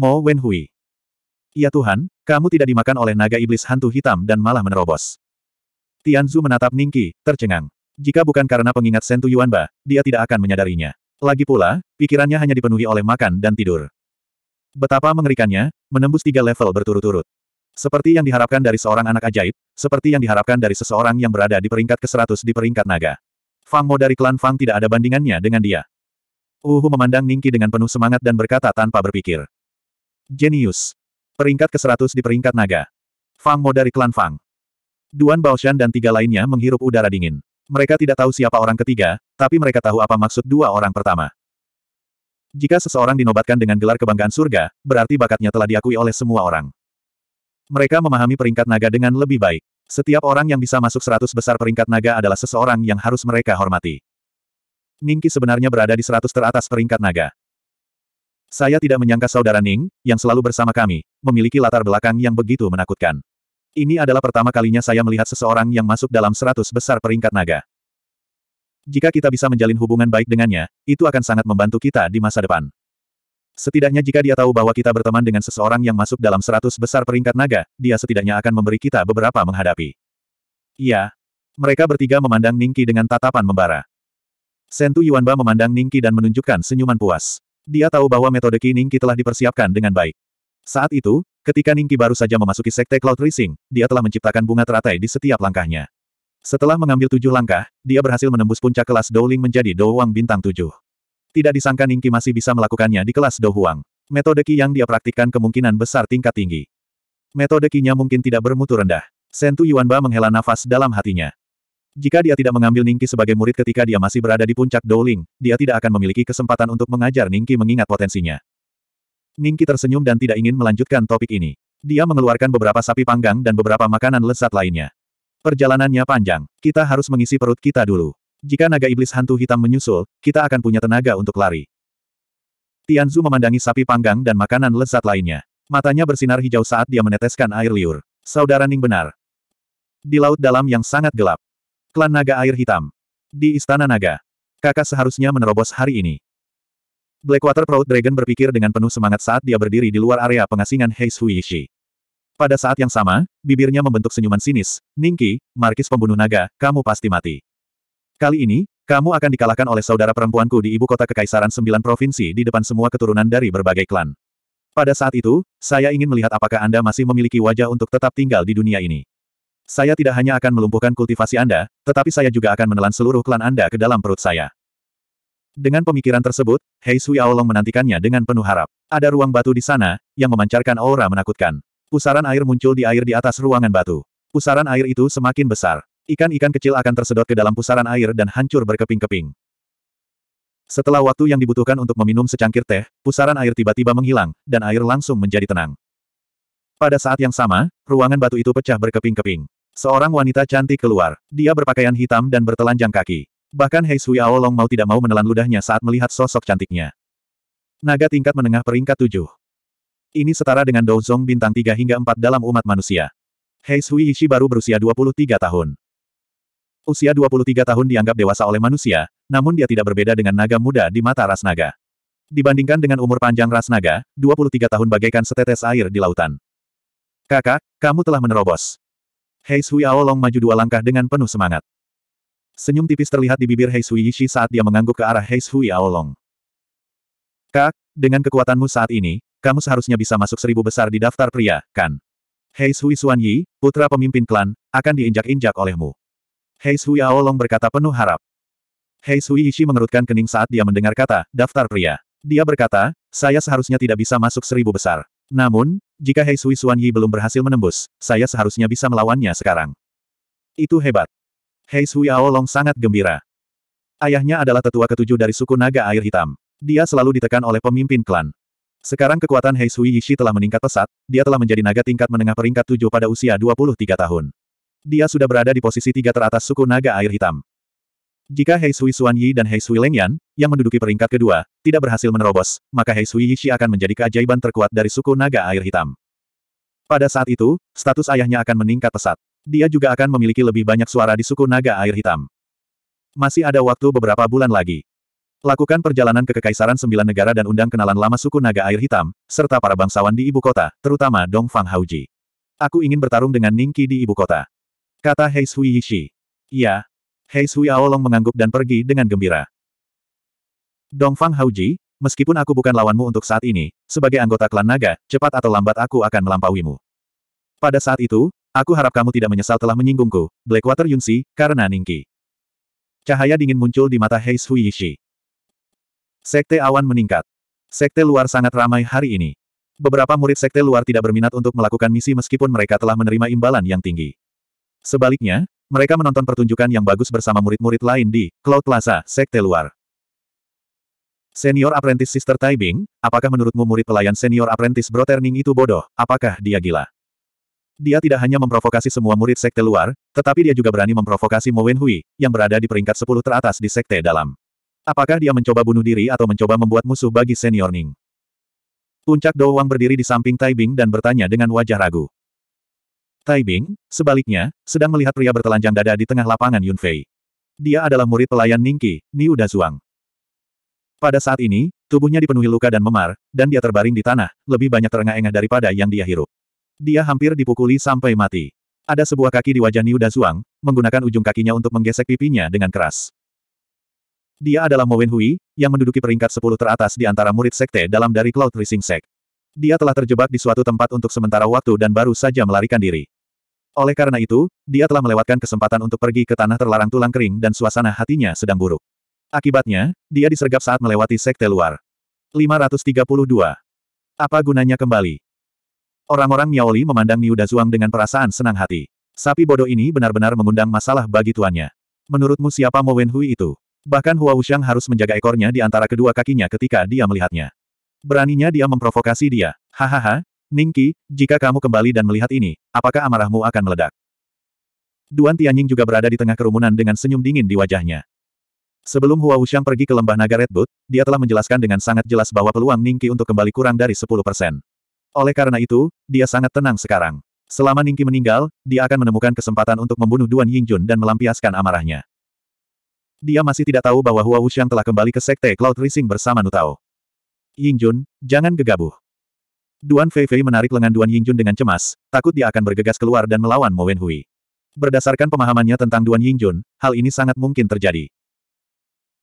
Mo Wenhui. Ya Tuhan, kamu tidak dimakan oleh naga iblis hantu hitam dan malah menerobos. Tianzu menatap Ningki, tercengang. Jika bukan karena pengingat Sentu Yuanba, dia tidak akan menyadarinya. Lagi pula, pikirannya hanya dipenuhi oleh makan dan tidur. Betapa mengerikannya, menembus tiga level berturut-turut. Seperti yang diharapkan dari seorang anak ajaib, seperti yang diharapkan dari seseorang yang berada di peringkat ke-100 di peringkat naga. Fang Mo dari klan Fang tidak ada bandingannya dengan dia. Uhu memandang Ningki dengan penuh semangat dan berkata tanpa berpikir. Genius. Peringkat ke-100 di peringkat naga. Fang Mo dari klan Fang. Duan Baoshan dan tiga lainnya menghirup udara dingin. Mereka tidak tahu siapa orang ketiga, tapi mereka tahu apa maksud dua orang pertama. Jika seseorang dinobatkan dengan gelar kebanggaan surga, berarti bakatnya telah diakui oleh semua orang. Mereka memahami peringkat naga dengan lebih baik. Setiap orang yang bisa masuk seratus besar peringkat naga adalah seseorang yang harus mereka hormati. Ningki sebenarnya berada di seratus teratas peringkat naga. Saya tidak menyangka saudara Ning, yang selalu bersama kami, memiliki latar belakang yang begitu menakutkan. Ini adalah pertama kalinya saya melihat seseorang yang masuk dalam seratus besar peringkat naga. Jika kita bisa menjalin hubungan baik dengannya, itu akan sangat membantu kita di masa depan. Setidaknya jika dia tahu bahwa kita berteman dengan seseorang yang masuk dalam seratus besar peringkat naga, dia setidaknya akan memberi kita beberapa menghadapi. Iya. Mereka bertiga memandang Ningki dengan tatapan membara. Sentu Yuanba memandang Ningki dan menunjukkan senyuman puas. Dia tahu bahwa metode Qi telah dipersiapkan dengan baik. Saat itu, ketika Ningki baru saja memasuki Sekte Cloud Rising, dia telah menciptakan bunga teratai di setiap langkahnya. Setelah mengambil tujuh langkah, dia berhasil menembus puncak kelas Douling menjadi Douwang bintang tujuh. Tidak disangka Ningki masih bisa melakukannya di kelas Douhuang. Metode Qi yang dia praktikkan kemungkinan besar tingkat tinggi. Metode Qi-nya mungkin tidak bermutu rendah. Sentu Yuanba menghela nafas dalam hatinya. Jika dia tidak mengambil Ningki sebagai murid ketika dia masih berada di puncak Douling, dia tidak akan memiliki kesempatan untuk mengajar Ningki mengingat potensinya. Ningki tersenyum dan tidak ingin melanjutkan topik ini. Dia mengeluarkan beberapa sapi panggang dan beberapa makanan lezat lainnya. Perjalanannya panjang, kita harus mengisi perut kita dulu. Jika naga iblis hantu hitam menyusul, kita akan punya tenaga untuk lari. Tianzu memandangi sapi panggang dan makanan lezat lainnya. Matanya bersinar hijau saat dia meneteskan air liur. Saudara Ning benar. Di laut dalam yang sangat gelap, Klan Naga Air Hitam. Di Istana Naga. Kakak seharusnya menerobos hari ini. Blackwater Proud Dragon berpikir dengan penuh semangat saat dia berdiri di luar area pengasingan Heis Huishi. Pada saat yang sama, bibirnya membentuk senyuman sinis, Ningki, Markis pembunuh naga, kamu pasti mati. Kali ini, kamu akan dikalahkan oleh saudara perempuanku di ibu kota Kekaisaran Sembilan Provinsi di depan semua keturunan dari berbagai klan. Pada saat itu, saya ingin melihat apakah Anda masih memiliki wajah untuk tetap tinggal di dunia ini. Saya tidak hanya akan melumpuhkan kultivasi Anda, tetapi saya juga akan menelan seluruh klan Anda ke dalam perut saya. Dengan pemikiran tersebut, Hei Sui Aolong menantikannya dengan penuh harap. Ada ruang batu di sana, yang memancarkan aura menakutkan. Pusaran air muncul di air di atas ruangan batu. Pusaran air itu semakin besar. Ikan-ikan kecil akan tersedot ke dalam pusaran air dan hancur berkeping-keping. Setelah waktu yang dibutuhkan untuk meminum secangkir teh, pusaran air tiba-tiba menghilang, dan air langsung menjadi tenang. Pada saat yang sama, ruangan batu itu pecah berkeping-keping. Seorang wanita cantik keluar. Dia berpakaian hitam dan bertelanjang kaki. Bahkan Hei Sui Aolong mau tidak mau menelan ludahnya saat melihat sosok cantiknya. Naga tingkat menengah peringkat tujuh. Ini setara dengan Douzong bintang tiga hingga empat dalam umat manusia. Hei Sui Ishi baru berusia 23 tahun. Usia 23 tahun dianggap dewasa oleh manusia, namun dia tidak berbeda dengan naga muda di mata ras naga. Dibandingkan dengan umur panjang ras naga, 23 tahun bagaikan setetes air di lautan. Kakak, kamu telah menerobos. Hei Sui Aolong maju dua langkah dengan penuh semangat. Senyum tipis terlihat di bibir Hei Sui Yishi saat dia mengangguk ke arah Hei Sui Aolong. Kak, dengan kekuatanmu saat ini, kamu seharusnya bisa masuk seribu besar di daftar pria, kan? Hei Sui Suan Yi, putra pemimpin klan, akan diinjak-injak olehmu. Hei Sui Aolong berkata penuh harap. Hei Sui Yishi mengerutkan kening saat dia mendengar kata, daftar pria. Dia berkata, saya seharusnya tidak bisa masuk seribu besar. Namun, jika Hei Sui Xuan Yi belum berhasil menembus, saya seharusnya bisa melawannya sekarang. Itu hebat. Hei Sui Aolong sangat gembira. Ayahnya adalah tetua ketujuh dari suku naga air hitam. Dia selalu ditekan oleh pemimpin klan. Sekarang kekuatan Hei Sui Yishi telah meningkat pesat, dia telah menjadi naga tingkat menengah peringkat tujuh pada usia 23 tahun. Dia sudah berada di posisi tiga teratas suku naga air hitam. Jika Hei Sui Xuan Yi dan Hei Sui Leng Yan, yang menduduki peringkat kedua, tidak berhasil menerobos, maka Hei Sui Yishi akan menjadi keajaiban terkuat dari suku naga air hitam. Pada saat itu, status ayahnya akan meningkat pesat. Dia juga akan memiliki lebih banyak suara di suku naga air hitam. Masih ada waktu beberapa bulan lagi. Lakukan perjalanan ke Kekaisaran Sembilan Negara dan undang kenalan lama suku naga air hitam, serta para bangsawan di ibu kota, terutama Dong Fang Hauji. Aku ingin bertarung dengan Ningqi di ibu kota. Kata Hei Sui Yishi. Ya. Hei Sui Aolong mengangguk dan pergi dengan gembira. Dongfang Hauji, meskipun aku bukan lawanmu untuk saat ini, sebagai anggota klan naga, cepat atau lambat aku akan melampauimu. Pada saat itu, aku harap kamu tidak menyesal telah menyinggungku, Blackwater Yunsi, karena Ningki. Cahaya dingin muncul di mata Hei Sui Yishi. Sekte awan meningkat. Sekte luar sangat ramai hari ini. Beberapa murid sekte luar tidak berminat untuk melakukan misi meskipun mereka telah menerima imbalan yang tinggi. Sebaliknya, mereka menonton pertunjukan yang bagus bersama murid-murid lain di Cloud Plaza, Sekte Luar. Senior Apprentice Sister Taibing, apakah menurutmu murid pelayan Senior Apprentice Terning itu bodoh, apakah dia gila? Dia tidak hanya memprovokasi semua murid sekte luar, tetapi dia juga berani memprovokasi Mo Wenhui, yang berada di peringkat 10 teratas di sekte dalam. Apakah dia mencoba bunuh diri atau mencoba membuat musuh bagi Senior Ning? Puncak Doang berdiri di samping Taibing dan bertanya dengan wajah ragu. Tai Bing, sebaliknya, sedang melihat pria bertelanjang dada di tengah lapangan Yunfei. Dia adalah murid pelayan Ningki, Niu Zhuang. Pada saat ini, tubuhnya dipenuhi luka dan memar, dan dia terbaring di tanah, lebih banyak terengah-engah daripada yang dia hirup. Dia hampir dipukuli sampai mati. Ada sebuah kaki di wajah Niu Zhuang, menggunakan ujung kakinya untuk menggesek pipinya dengan keras. Dia adalah Mowen Hui, yang menduduki peringkat 10 teratas di antara murid sekte dalam dari Cloud Rising Sect. Dia telah terjebak di suatu tempat untuk sementara waktu dan baru saja melarikan diri. Oleh karena itu, dia telah melewatkan kesempatan untuk pergi ke tanah terlarang tulang kering dan suasana hatinya sedang buruk. Akibatnya, dia disergap saat melewati sekte luar. 532. Apa gunanya kembali? Orang-orang Miaoli memandang Niu Zuang dengan perasaan senang hati. Sapi bodoh ini benar-benar mengundang masalah bagi tuannya. Menurutmu siapa Mo Wenhui itu? Bahkan Hua Wuxiang harus menjaga ekornya di antara kedua kakinya ketika dia melihatnya. Beraninya dia memprovokasi dia. Hahaha, Ningki, jika kamu kembali dan melihat ini, apakah amarahmu akan meledak? Duan Tianying juga berada di tengah kerumunan dengan senyum dingin di wajahnya. Sebelum Hua Wuxiang pergi ke lembah naga Redwood, dia telah menjelaskan dengan sangat jelas bahwa peluang Ningki untuk kembali kurang dari 10%. Oleh karena itu, dia sangat tenang sekarang. Selama Ningki meninggal, dia akan menemukan kesempatan untuk membunuh Duan Yingjun dan melampiaskan amarahnya. Dia masih tidak tahu bahwa Hua Wuxiang telah kembali ke Sekte Cloud Rising bersama Nutao. Ying Jun, jangan gegabah. Duan Fei Fei menarik lengan Duan Ying Jun dengan cemas, takut dia akan bergegas keluar dan melawan Mo Hui. Berdasarkan pemahamannya tentang Duan Ying Jun, hal ini sangat mungkin terjadi.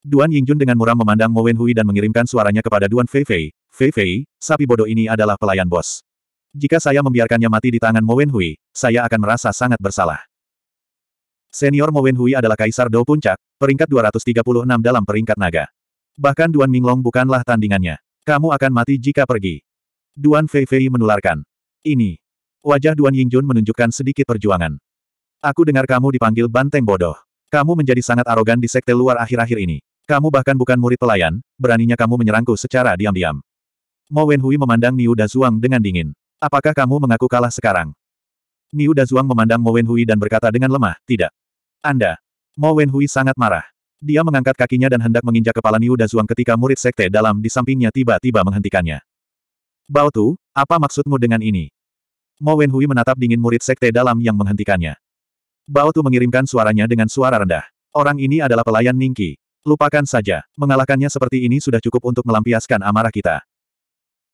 Duan Ying Jun dengan muram memandang Mo Hui dan mengirimkan suaranya kepada Duan Fei Fei, sapi bodoh ini adalah pelayan bos. Jika saya membiarkannya mati di tangan Mo Hui, saya akan merasa sangat bersalah. Senior Mo Hui adalah Kaisar Dou Puncak, peringkat 236 dalam peringkat naga. Bahkan Duan Minglong bukanlah tandingannya. Kamu akan mati jika pergi. Duan Fei Fei menularkan. Ini. Wajah Duan Yingjun menunjukkan sedikit perjuangan. Aku dengar kamu dipanggil banteng bodoh. Kamu menjadi sangat arogan di sekte luar akhir-akhir ini. Kamu bahkan bukan murid pelayan, beraninya kamu menyerangku secara diam-diam. Mo Wenhui memandang Niu Dazuang dengan dingin. Apakah kamu mengaku kalah sekarang? Niu Dazuang memandang Mo Wenhui dan berkata dengan lemah, tidak. Anda. Mo Wenhui sangat marah. Dia mengangkat kakinya dan hendak menginjak kepala Niu Dazuang ketika murid sekte dalam di sampingnya tiba-tiba menghentikannya. Bao Tu, apa maksudmu dengan ini? Mo Wenhui menatap dingin murid sekte dalam yang menghentikannya. Bao Tu mengirimkan suaranya dengan suara rendah. Orang ini adalah pelayan Ningki. Lupakan saja, mengalahkannya seperti ini sudah cukup untuk melampiaskan amarah kita.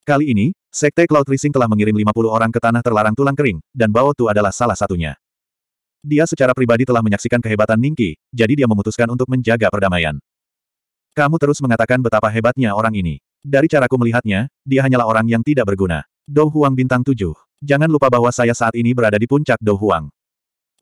Kali ini, Sekte Cloud Rising telah mengirim 50 orang ke tanah terlarang tulang kering, dan Bao Tu adalah salah satunya. Dia secara pribadi telah menyaksikan kehebatan Ningki, jadi dia memutuskan untuk menjaga perdamaian. Kamu terus mengatakan betapa hebatnya orang ini. Dari caraku melihatnya, dia hanyalah orang yang tidak berguna. Dou Huang bintang tujuh, Jangan lupa bahwa saya saat ini berada di puncak Dou Huang.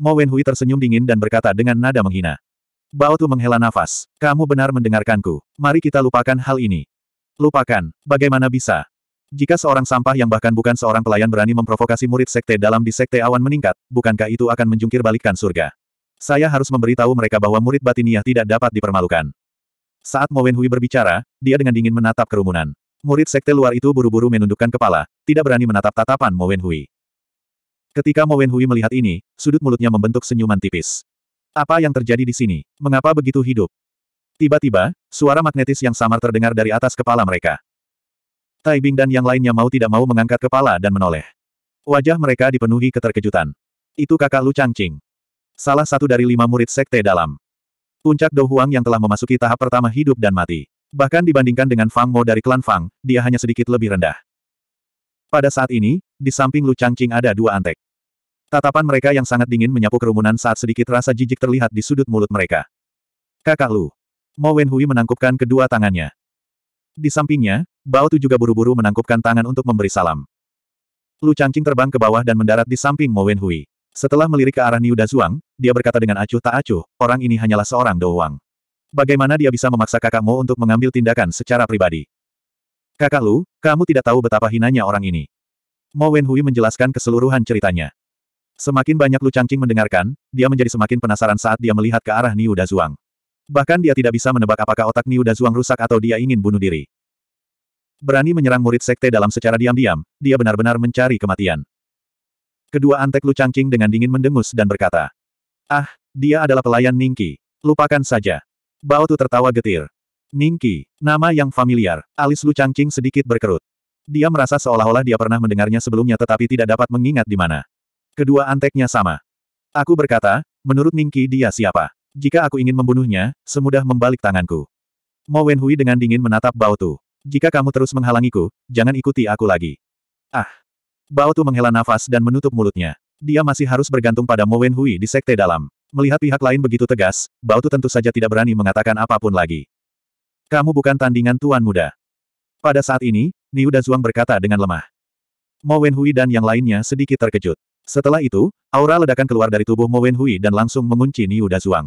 Mo Wenhui tersenyum dingin dan berkata dengan nada menghina. Bao Tu menghela nafas. Kamu benar mendengarkanku. Mari kita lupakan hal ini. Lupakan. Bagaimana bisa? Jika seorang sampah yang bahkan bukan seorang pelayan berani memprovokasi murid sekte dalam di sekte awan meningkat, bukankah itu akan menjungkir balikkan surga? Saya harus memberitahu mereka bahwa murid batiniah tidak dapat dipermalukan. Saat Mowen Hui berbicara, dia dengan dingin menatap kerumunan. Murid sekte luar itu buru-buru menundukkan kepala, tidak berani menatap tatapan Mowen Hui. Ketika Mowen Hui melihat ini, sudut mulutnya membentuk senyuman tipis. Apa yang terjadi di sini? Mengapa begitu hidup? Tiba-tiba, suara magnetis yang samar terdengar dari atas kepala mereka. Taibing dan yang lainnya mau tidak mau mengangkat kepala dan menoleh. Wajah mereka dipenuhi keterkejutan. Itu kakak Lu Changqing. Salah satu dari lima murid sekte dalam. Puncak Douhuang yang telah memasuki tahap pertama hidup dan mati. Bahkan dibandingkan dengan Fang Mo dari klan Fang, dia hanya sedikit lebih rendah. Pada saat ini, di samping Lu Changqing ada dua antek. Tatapan mereka yang sangat dingin menyapu kerumunan saat sedikit rasa jijik terlihat di sudut mulut mereka. Kakak Lu. Mo Wenhui menangkupkan kedua tangannya. Di sampingnya, Bao Tu juga buru-buru menangkupkan tangan untuk memberi salam. Lu Changqing terbang ke bawah dan mendarat di samping Mo Wenhui. Setelah melirik ke arah Niu Zhuang, dia berkata dengan acuh tak acuh, orang ini hanyalah seorang Douwang. Bagaimana dia bisa memaksa kakakmu untuk mengambil tindakan secara pribadi? Kakak Lu, kamu tidak tahu betapa hinanya orang ini. Mo Wenhui menjelaskan keseluruhan ceritanya. Semakin banyak Lu Changqing mendengarkan, dia menjadi semakin penasaran saat dia melihat ke arah Niu Zhuang. Bahkan dia tidak bisa menebak apakah otak Niu Zhuang rusak atau dia ingin bunuh diri. Berani menyerang murid sekte dalam secara diam-diam, dia benar-benar mencari kematian. Kedua antek Lu Changqing dengan dingin mendengus dan berkata. Ah, dia adalah pelayan Ningki. Lupakan saja. Bao Tu tertawa getir. Ningki, nama yang familiar, alis Lu Changqing sedikit berkerut. Dia merasa seolah-olah dia pernah mendengarnya sebelumnya tetapi tidak dapat mengingat di mana. Kedua anteknya sama. Aku berkata, menurut Ningki dia siapa? Jika aku ingin membunuhnya, semudah membalik tanganku. Mo Wenhui dengan dingin menatap Bao Tu. Jika kamu terus menghalangiku, jangan ikuti aku lagi. Ah! Bao Tu menghela nafas dan menutup mulutnya. Dia masih harus bergantung pada Mo Wen Hui di sekte dalam. Melihat pihak lain begitu tegas, Bao Tu tentu saja tidak berani mengatakan apapun lagi. Kamu bukan tandingan tuan muda. Pada saat ini, Niu Zhuang berkata dengan lemah. Mo Wen Hui dan yang lainnya sedikit terkejut. Setelah itu, aura ledakan keluar dari tubuh Mo Wen Hui dan langsung mengunci Niu Zhuang.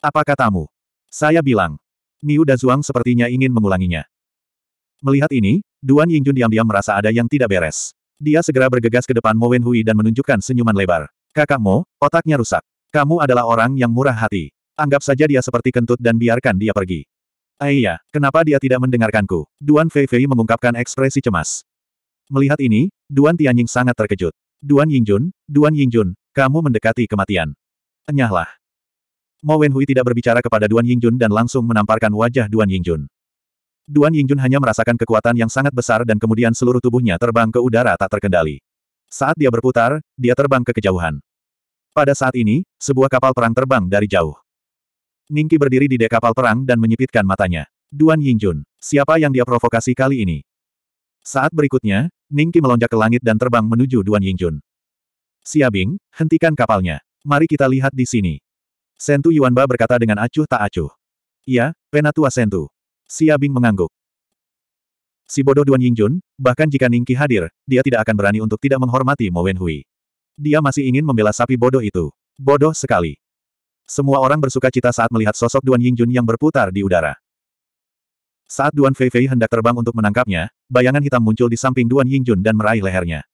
Apa katamu? Saya bilang. Niu Zhuang sepertinya ingin mengulanginya. Melihat ini, Duan Yingjun diam-diam merasa ada yang tidak beres. Dia segera bergegas ke depan Mo Wenhui dan menunjukkan senyuman lebar. Kakakmu, otaknya rusak. Kamu adalah orang yang murah hati. Anggap saja dia seperti kentut dan biarkan dia pergi. Aiyah, eh kenapa dia tidak mendengarkanku? Duan Feifei mengungkapkan ekspresi cemas. Melihat ini, Duan Tianying sangat terkejut. Duan Yingjun, Duan Yingjun, kamu mendekati kematian. Enyahlah. Mo Wenhui tidak berbicara kepada Duan Yingjun dan langsung menamparkan wajah Duan Yingjun. Duan Yingjun hanya merasakan kekuatan yang sangat besar dan kemudian seluruh tubuhnya terbang ke udara tak terkendali. Saat dia berputar, dia terbang ke kejauhan. Pada saat ini, sebuah kapal perang terbang dari jauh. Ningki berdiri di dek kapal perang dan menyipitkan matanya. Duan Yingjun, siapa yang dia provokasi kali ini? Saat berikutnya, Ningki melonjak ke langit dan terbang menuju Duan Yingjun. Siabing, hentikan kapalnya. Mari kita lihat di sini. Sentu Yuanba berkata dengan acuh tak acuh. Iya, Penatua Sentu. Bing mengangguk. Si bodoh Duan Yingjun, bahkan jika Ningqi hadir, dia tidak akan berani untuk tidak menghormati Mo Wenhui. Dia masih ingin membela sapi bodoh itu. Bodoh sekali. Semua orang bersuka cita saat melihat sosok Duan Yingjun yang berputar di udara. Saat Duan Feifei hendak terbang untuk menangkapnya, bayangan hitam muncul di samping Duan Yingjun dan meraih lehernya.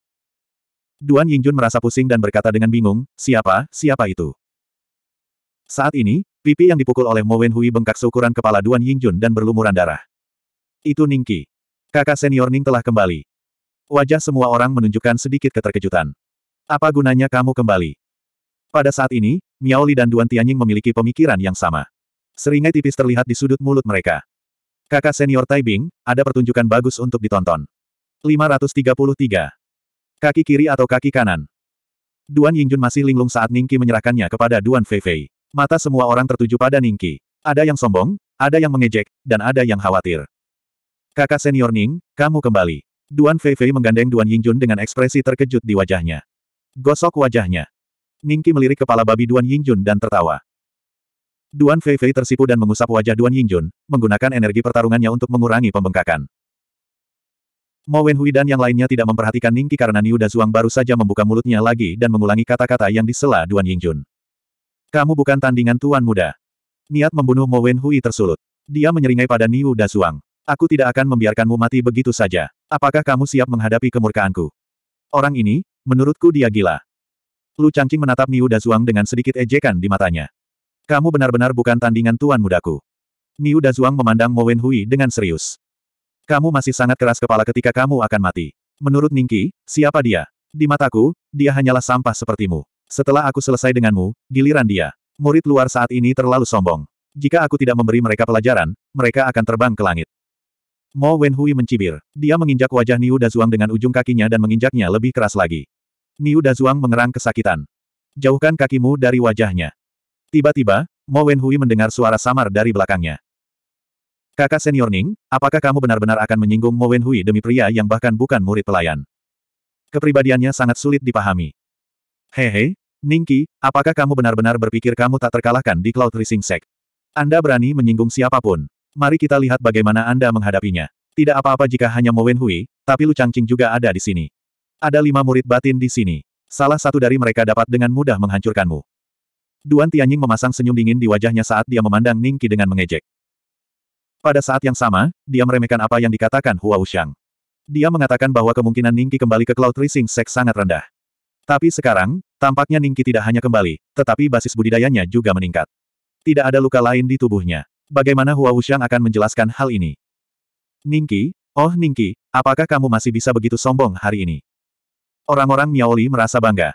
Duan Yingjun merasa pusing dan berkata dengan bingung, siapa, siapa itu? Saat ini, Pipi yang dipukul oleh Mo Hui bengkak seukuran kepala Duan Yingjun dan berlumuran darah. Itu Qi. Kakak senior Ning telah kembali. Wajah semua orang menunjukkan sedikit keterkejutan. Apa gunanya kamu kembali? Pada saat ini, Miao Li dan Duan Tianying memiliki pemikiran yang sama. Seringai tipis terlihat di sudut mulut mereka. Kakak senior Taibing, ada pertunjukan bagus untuk ditonton. 533. Kaki kiri atau kaki kanan? Duan Yingjun masih linglung saat Ningki menyerahkannya kepada Duan Feifei. Mata semua orang tertuju pada Ningki. Ada yang sombong, ada yang mengejek, dan ada yang khawatir. Kakak senior Ning, kamu kembali. Duan Fei Fei menggandeng Duan Yingjun dengan ekspresi terkejut di wajahnya. Gosok wajahnya. Ningki melirik kepala babi Duan Yingjun dan tertawa. Duan Fei Fei tersipu dan mengusap wajah Duan Yingjun, menggunakan energi pertarungannya untuk mengurangi pembengkakan. Mo Wenhui dan yang lainnya tidak memperhatikan Ningki karena Niu Dazuang baru saja membuka mulutnya lagi dan mengulangi kata-kata yang disela Duan Yingjun. Kamu bukan tandingan tuan muda. Niat membunuh Mo Wen Hui tersulut. Dia menyeringai pada Niu Dazuang. Aku tidak akan membiarkanmu mati begitu saja. Apakah kamu siap menghadapi kemurkaanku? Orang ini, menurutku dia gila. Lu Changqing menatap Niu Dazuang dengan sedikit ejekan di matanya. Kamu benar-benar bukan tandingan tuan mudaku. Niu Dazuang memandang Mo Wen Hui dengan serius. Kamu masih sangat keras kepala ketika kamu akan mati. Menurut Ningqi, siapa dia? Di mataku, dia hanyalah sampah sepertimu. Setelah aku selesai denganmu, giliran dia. Murid luar saat ini terlalu sombong. Jika aku tidak memberi mereka pelajaran, mereka akan terbang ke langit. Mo Wenhui mencibir. Dia menginjak wajah Niu Dazuang dengan ujung kakinya dan menginjaknya lebih keras lagi. Niu Dazuang mengerang kesakitan. Jauhkan kakimu dari wajahnya. Tiba-tiba, Mo Wenhui mendengar suara samar dari belakangnya. Kakak senior Ning, apakah kamu benar-benar akan menyinggung Mo Wenhui demi pria yang bahkan bukan murid pelayan? Kepribadiannya sangat sulit dipahami. Hehe, Ningki, apakah kamu benar-benar berpikir kamu tak terkalahkan di Cloud Rising Sect? Anda berani menyinggung siapapun. Mari kita lihat bagaimana Anda menghadapinya. Tidak apa-apa jika hanya Mo Wenhui, tapi Lu Changqing juga ada di sini. Ada lima murid batin di sini. Salah satu dari mereka dapat dengan mudah menghancurkanmu. Duan Tianying memasang senyum dingin di wajahnya saat dia memandang Ningqi dengan mengejek. Pada saat yang sama, dia meremehkan apa yang dikatakan Hua Wuxiang. Dia mengatakan bahwa kemungkinan Ningqi kembali ke Cloud Rising Sect sangat rendah. Tapi sekarang, tampaknya Ningki tidak hanya kembali, tetapi basis budidayanya juga meningkat. Tidak ada luka lain di tubuhnya. Bagaimana Hua Wuxiang akan menjelaskan hal ini? Ningki, oh Ningki, apakah kamu masih bisa begitu sombong hari ini? Orang-orang Miaoli merasa bangga.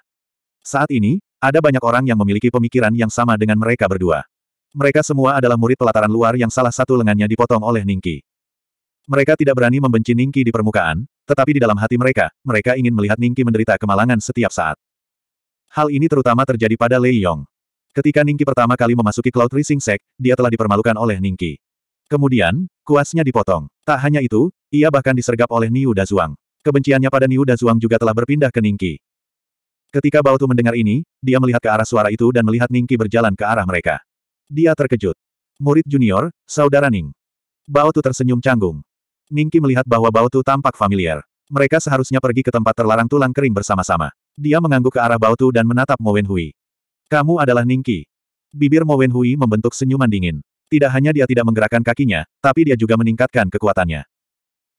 Saat ini, ada banyak orang yang memiliki pemikiran yang sama dengan mereka berdua. Mereka semua adalah murid pelataran luar yang salah satu lengannya dipotong oleh Ningki. Mereka tidak berani membenci Ningki di permukaan, tetapi di dalam hati mereka, mereka ingin melihat Ningki menderita kemalangan setiap saat. Hal ini terutama terjadi pada Lei Yong. Ketika Ningki pertama kali memasuki Cloud Rising Sect, dia telah dipermalukan oleh Ningki. Kemudian, kuasnya dipotong. Tak hanya itu, ia bahkan disergap oleh Niu Dazuang. Kebenciannya pada Niu Dazuang juga telah berpindah ke Ningki. Ketika Bautu mendengar ini, dia melihat ke arah suara itu dan melihat Ningki berjalan ke arah mereka. Dia terkejut. Murid junior, saudara Ning. Bautu tersenyum canggung. Ningki melihat bahwa Bao Tu tampak familiar. Mereka seharusnya pergi ke tempat terlarang tulang kering bersama-sama. Dia mengangguk ke arah Bao Tu dan menatap Wen Hui. Kamu adalah Ningki. Bibir Wen Hui membentuk senyuman dingin. Tidak hanya dia tidak menggerakkan kakinya, tapi dia juga meningkatkan kekuatannya.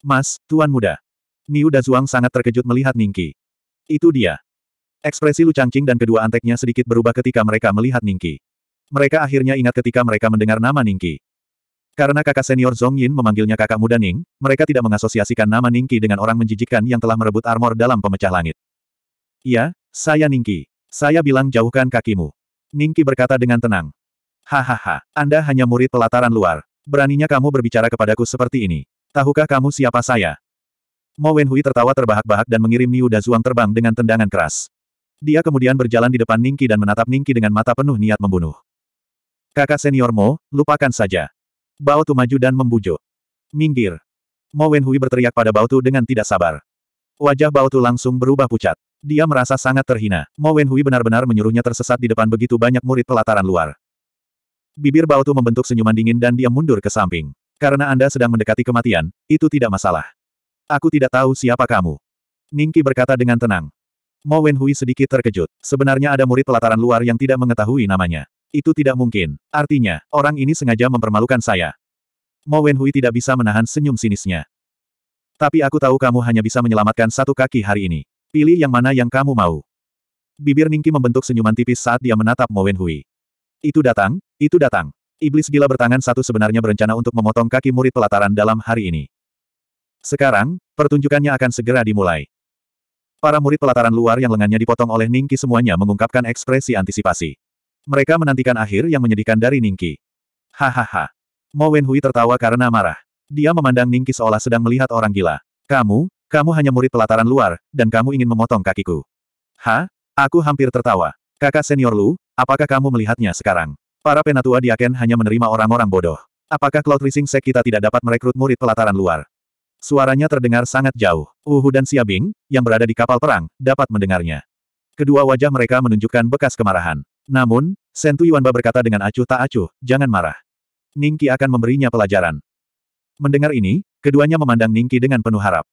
Mas, Tuan Muda. Niu Dazuang sangat terkejut melihat Ningki. Itu dia. Ekspresi Lu Changqing dan kedua anteknya sedikit berubah ketika mereka melihat Ningki. Mereka akhirnya ingat ketika mereka mendengar nama Ningki. Karena kakak senior Zong Yin memanggilnya kakak muda Ning, mereka tidak mengasosiasikan nama Ning Qi dengan orang menjijikkan yang telah merebut armor dalam pemecah langit. Iya, saya Ning Qi. Saya bilang jauhkan kakimu. Ning Qi berkata dengan tenang. Hahaha, Anda hanya murid pelataran luar. Beraninya kamu berbicara kepadaku seperti ini. Tahukah kamu siapa saya? Mo Wenhui tertawa terbahak-bahak dan mengirim Niu Dazuang terbang dengan tendangan keras. Dia kemudian berjalan di depan Ningki dan menatap Ningki dengan mata penuh niat membunuh. Kakak senior Mo, lupakan saja. Bao Tu maju dan membujuk. Minggir. Mo Wenhui berteriak pada Bao Tu dengan tidak sabar. Wajah Bao Tu langsung berubah pucat. Dia merasa sangat terhina. Mo Wenhui benar-benar menyuruhnya tersesat di depan begitu banyak murid pelataran luar. Bibir Bao Tu membentuk senyuman dingin dan dia mundur ke samping. Karena Anda sedang mendekati kematian, itu tidak masalah. Aku tidak tahu siapa kamu. Ningki berkata dengan tenang. Mo Wenhui sedikit terkejut. Sebenarnya ada murid pelataran luar yang tidak mengetahui namanya. Itu tidak mungkin. Artinya, orang ini sengaja mempermalukan saya. Mo Wenhui tidak bisa menahan senyum sinisnya. Tapi aku tahu kamu hanya bisa menyelamatkan satu kaki hari ini. Pilih yang mana yang kamu mau. Bibir Ningki membentuk senyuman tipis saat dia menatap Mo Wenhui. Itu datang, itu datang. Iblis gila bertangan satu sebenarnya berencana untuk memotong kaki murid pelataran dalam hari ini. Sekarang, pertunjukannya akan segera dimulai. Para murid pelataran luar yang lengannya dipotong oleh Ningki semuanya mengungkapkan ekspresi antisipasi. Mereka menantikan akhir yang menyedihkan dari Ningki. Hahaha. Mo Wenhui tertawa karena marah. Dia memandang Ningki seolah sedang melihat orang gila. Kamu, kamu hanya murid pelataran luar, dan kamu ingin memotong kakiku. Ha? Aku hampir tertawa. Kakak senior Lu, apakah kamu melihatnya sekarang? Para penatua di Aken hanya menerima orang-orang bodoh. Apakah Cloud Rising Sek kita tidak dapat merekrut murid pelataran luar? Suaranya terdengar sangat jauh. Uhu dan Siabing, yang berada di kapal perang, dapat mendengarnya. Kedua wajah mereka menunjukkan bekas kemarahan. Namun, Sentu Yuanba berkata dengan acuh tak acuh, jangan marah. Ningki akan memberinya pelajaran. Mendengar ini, keduanya memandang Ningki dengan penuh harap.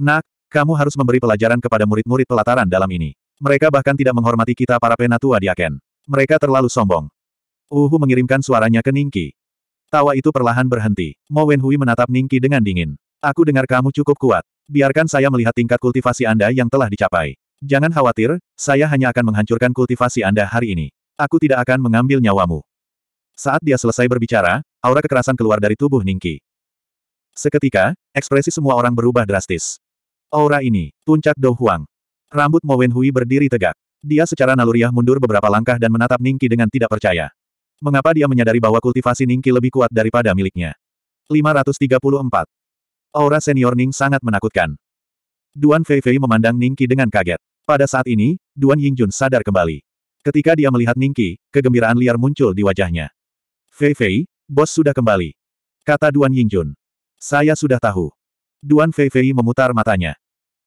Nak, kamu harus memberi pelajaran kepada murid-murid pelataran dalam ini. Mereka bahkan tidak menghormati kita para penatua di Aken. Mereka terlalu sombong. Uhu mengirimkan suaranya ke Ningki. Tawa itu perlahan berhenti. Mo Wenhui menatap Ningki dengan dingin. Aku dengar kamu cukup kuat. Biarkan saya melihat tingkat kultivasi Anda yang telah dicapai. Jangan khawatir, saya hanya akan menghancurkan kultivasi Anda hari ini. Aku tidak akan mengambil nyawamu. Saat dia selesai berbicara, aura kekerasan keluar dari tubuh Ningki. Seketika, ekspresi semua orang berubah drastis. Aura ini, puncak Dou Huang. Rambut Mo Wenhui berdiri tegak. Dia secara naluriah mundur beberapa langkah dan menatap Ningki dengan tidak percaya. Mengapa dia menyadari bahwa kultivasi Ningki lebih kuat daripada miliknya? 534. Aura senior Ning sangat menakutkan. Duan Feifei memandang Ningki dengan kaget. Pada saat ini, Duan Yingjun sadar kembali. Ketika dia melihat Ningki, kegembiraan liar muncul di wajahnya. Fei Fei, bos sudah kembali. Kata Duan Yingjun. Saya sudah tahu. Duan Fei Fei memutar matanya.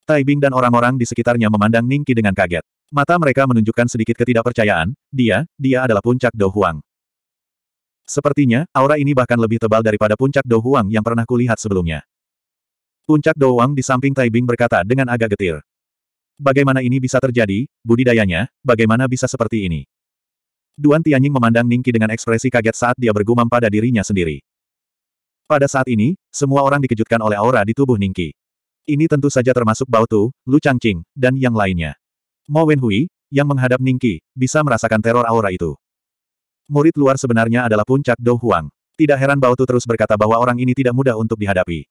Tai Bing dan orang-orang di sekitarnya memandang Ningki dengan kaget. Mata mereka menunjukkan sedikit ketidakpercayaan, dia, dia adalah puncak Dou Huang. Sepertinya, aura ini bahkan lebih tebal daripada puncak Dou Huang yang pernah kulihat sebelumnya. Puncak Dou Huang di samping Tai Bing berkata dengan agak getir. Bagaimana ini bisa terjadi, budidayanya, bagaimana bisa seperti ini? Duan Tianying memandang Ningki dengan ekspresi kaget saat dia bergumam pada dirinya sendiri. Pada saat ini, semua orang dikejutkan oleh aura di tubuh Ningki. Ini tentu saja termasuk Bao Tu, Lu Changqing, dan yang lainnya. Mo Wenhui, yang menghadap Ningki, bisa merasakan teror aura itu. Murid luar sebenarnya adalah puncak Dou Huang. Tidak heran Bao Tu terus berkata bahwa orang ini tidak mudah untuk dihadapi.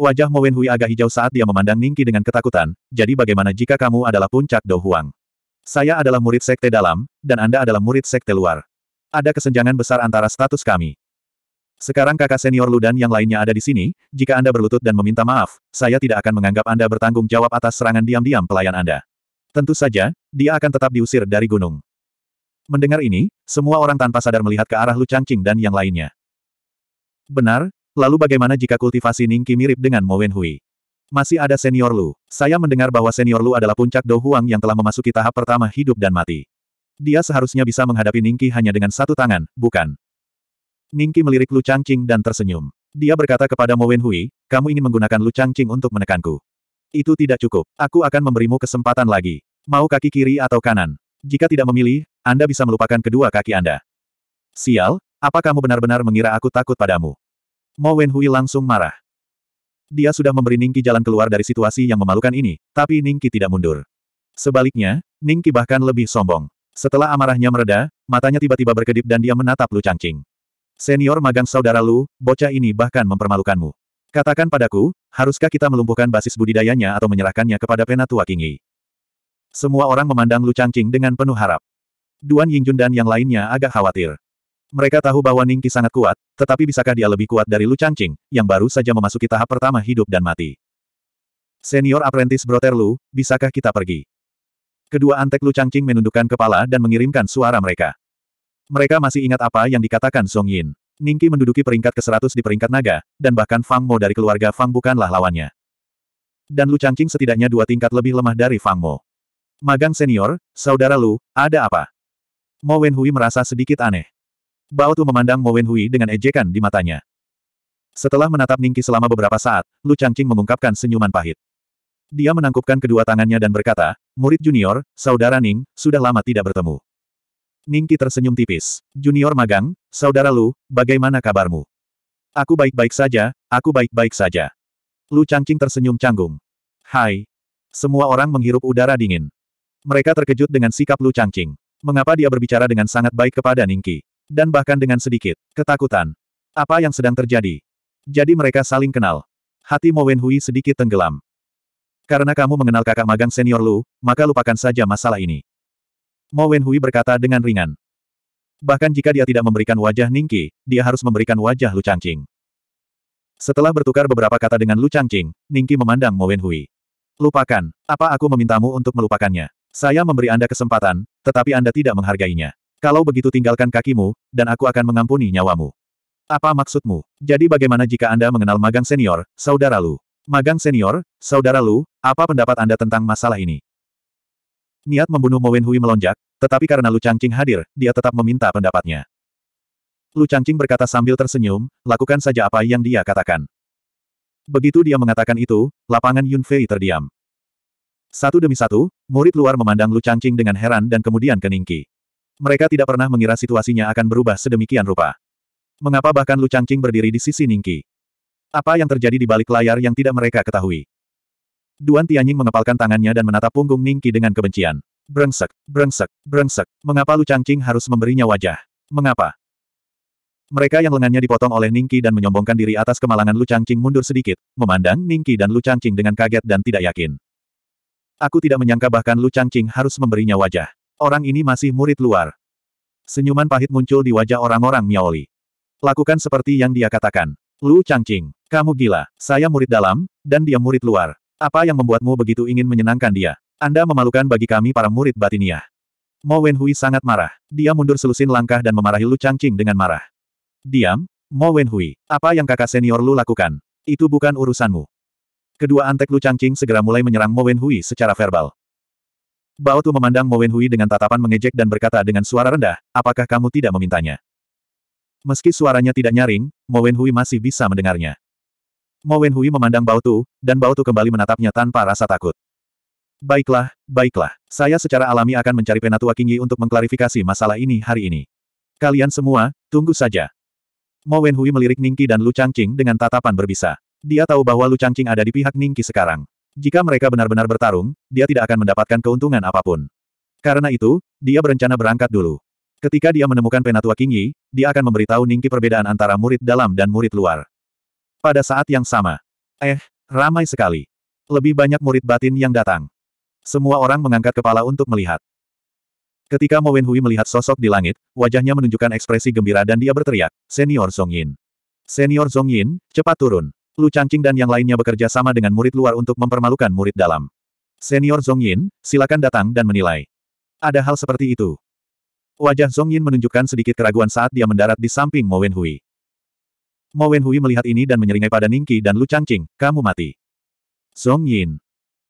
Wajah Mowen Hui agak hijau saat dia memandang Ningki dengan ketakutan, jadi bagaimana jika kamu adalah puncak Do Huang? Saya adalah murid sekte dalam, dan Anda adalah murid sekte luar. Ada kesenjangan besar antara status kami. Sekarang kakak senior Lu dan yang lainnya ada di sini, jika Anda berlutut dan meminta maaf, saya tidak akan menganggap Anda bertanggung jawab atas serangan diam-diam pelayan Anda. Tentu saja, dia akan tetap diusir dari gunung. Mendengar ini, semua orang tanpa sadar melihat ke arah Lu Changqing dan yang lainnya. Benar, Lalu bagaimana jika kultivasi Ningqi mirip dengan Mowen Hui? Masih ada senior Lu. Saya mendengar bahwa senior Lu adalah puncak Dou Huang yang telah memasuki tahap pertama hidup dan mati. Dia seharusnya bisa menghadapi Ningqi hanya dengan satu tangan, bukan? Ningqi melirik Lu Changqing dan tersenyum. Dia berkata kepada Mowen Hui, kamu ingin menggunakan Lu Changqing untuk menekanku. Itu tidak cukup. Aku akan memberimu kesempatan lagi. Mau kaki kiri atau kanan? Jika tidak memilih, Anda bisa melupakan kedua kaki Anda. Sial, apa kamu benar-benar mengira aku takut padamu? Mo Wenhui langsung marah. Dia sudah memberi Ningki jalan keluar dari situasi yang memalukan ini, tapi Ningki tidak mundur. Sebaliknya, Ningki bahkan lebih sombong. Setelah amarahnya mereda, matanya tiba-tiba berkedip dan dia menatap Lu Changqing. Senior magang saudara Lu, bocah ini bahkan mempermalukanmu. Katakan padaku, haruskah kita melumpuhkan basis budidayanya atau menyerahkannya kepada penatua Kingi? Semua orang memandang Lu Changqing dengan penuh harap. Duan Yingjun dan yang lainnya agak khawatir. Mereka tahu bahwa Ningki sangat kuat, tetapi bisakah dia lebih kuat dari Lu Changqing, yang baru saja memasuki tahap pertama hidup dan mati? Senior apprentice Brother Lu, bisakah kita pergi? Kedua antek Lu Changqing menundukkan kepala dan mengirimkan suara mereka. Mereka masih ingat apa yang dikatakan Song Yin. Ningki menduduki peringkat ke-100 di peringkat naga, dan bahkan Fang Mo dari keluarga Fang bukanlah lawannya. Dan Lu Changqing setidaknya dua tingkat lebih lemah dari Fang Mo. Magang senior, saudara Lu, ada apa? Mo Wenhui merasa sedikit aneh. Bao Tu memandang Mo Wenhui dengan ejekan di matanya. Setelah menatap Ningki selama beberapa saat, Lu Changqing mengungkapkan senyuman pahit. Dia menangkupkan kedua tangannya dan berkata, murid junior, saudara Ning, sudah lama tidak bertemu. Ningki tersenyum tipis. Junior magang, saudara Lu, bagaimana kabarmu? Aku baik-baik saja, aku baik-baik saja. Lu Changqing tersenyum canggung. Hai. Semua orang menghirup udara dingin. Mereka terkejut dengan sikap Lu Changqing. Mengapa dia berbicara dengan sangat baik kepada Ningki? Dan bahkan dengan sedikit ketakutan. Apa yang sedang terjadi? Jadi mereka saling kenal. Hati Mo Wenhui sedikit tenggelam. Karena kamu mengenal kakak magang senior Lu, maka lupakan saja masalah ini. Mo Wenhui berkata dengan ringan. Bahkan jika dia tidak memberikan wajah Ningki, dia harus memberikan wajah Lu Changqing. Setelah bertukar beberapa kata dengan Lu Changqing, Ningki memandang Mo Wenhui. Lupakan, apa aku memintamu untuk melupakannya? Saya memberi Anda kesempatan, tetapi Anda tidak menghargainya. Kalau begitu tinggalkan kakimu, dan aku akan mengampuni nyawamu. Apa maksudmu? Jadi bagaimana jika Anda mengenal magang senior, saudara Lu? Magang senior, saudara Lu, apa pendapat Anda tentang masalah ini? Niat membunuh Mowen Hui melonjak, tetapi karena Lu Changqing hadir, dia tetap meminta pendapatnya. Lu Changqing berkata sambil tersenyum, lakukan saja apa yang dia katakan. Begitu dia mengatakan itu, lapangan Yun Fei terdiam. Satu demi satu, murid luar memandang Lu Changqing dengan heran dan kemudian keningki. Mereka tidak pernah mengira situasinya akan berubah sedemikian rupa. Mengapa bahkan Lu Changqing berdiri di sisi Ningki? Apa yang terjadi di balik layar yang tidak mereka ketahui? Duan Tianying mengepalkan tangannya dan menatap punggung Ningki dengan kebencian. Brengsek, brengsek, brengsek. Mengapa Lu Changqing harus memberinya wajah? Mengapa? Mereka yang lengannya dipotong oleh Ningki dan menyombongkan diri atas kemalangan Lu Changqing mundur sedikit, memandang Ningki dan Lu Changqing dengan kaget dan tidak yakin. Aku tidak menyangka bahkan Lu Changqing harus memberinya wajah. Orang ini masih murid luar. Senyuman pahit muncul di wajah orang-orang Miaoli. Lakukan seperti yang dia katakan. Lu Changqing, kamu gila. Saya murid dalam, dan dia murid luar. Apa yang membuatmu begitu ingin menyenangkan dia? Anda memalukan bagi kami para murid batinia. Mo Wenhui sangat marah. Dia mundur selusin langkah dan memarahi Lu Changqing dengan marah. Diam, Mo Wenhui. Apa yang kakak senior Lu lakukan? Itu bukan urusanmu. Kedua antek Lu Changqing segera mulai menyerang Mo Wenhui secara verbal. Bao Tu memandang Mo Hui dengan tatapan mengejek dan berkata dengan suara rendah, apakah kamu tidak memintanya? Meski suaranya tidak nyaring, Mo Hui masih bisa mendengarnya. Mo Hui memandang Bao Tu, dan Bao Tu kembali menatapnya tanpa rasa takut. Baiklah, baiklah. Saya secara alami akan mencari penatua kingi untuk mengklarifikasi masalah ini hari ini. Kalian semua, tunggu saja. Mo Wenhui melirik Ningqi dan Lu Changqing dengan tatapan berbisa. Dia tahu bahwa Lu Changqing ada di pihak Ningqi sekarang. Jika mereka benar-benar bertarung, dia tidak akan mendapatkan keuntungan apapun. Karena itu, dia berencana berangkat dulu. Ketika dia menemukan penatua King Yi, dia akan memberitahu Ningki perbedaan antara murid dalam dan murid luar. Pada saat yang sama. Eh, ramai sekali. Lebih banyak murid batin yang datang. Semua orang mengangkat kepala untuk melihat. Ketika Mo Wenhui melihat sosok di langit, wajahnya menunjukkan ekspresi gembira dan dia berteriak, Senior Zong Yin. Senior Zong Yin, cepat turun. Lu Changqing dan yang lainnya bekerja sama dengan murid luar untuk mempermalukan murid dalam. Senior Zong Yin, silakan datang dan menilai. Ada hal seperti itu. Wajah Zong Yin menunjukkan sedikit keraguan saat dia mendarat di samping Mo Wenhui. Mo Wenhui melihat ini dan menyeringai pada Ningqi dan Lu Changqing, kamu mati. Zong Yin.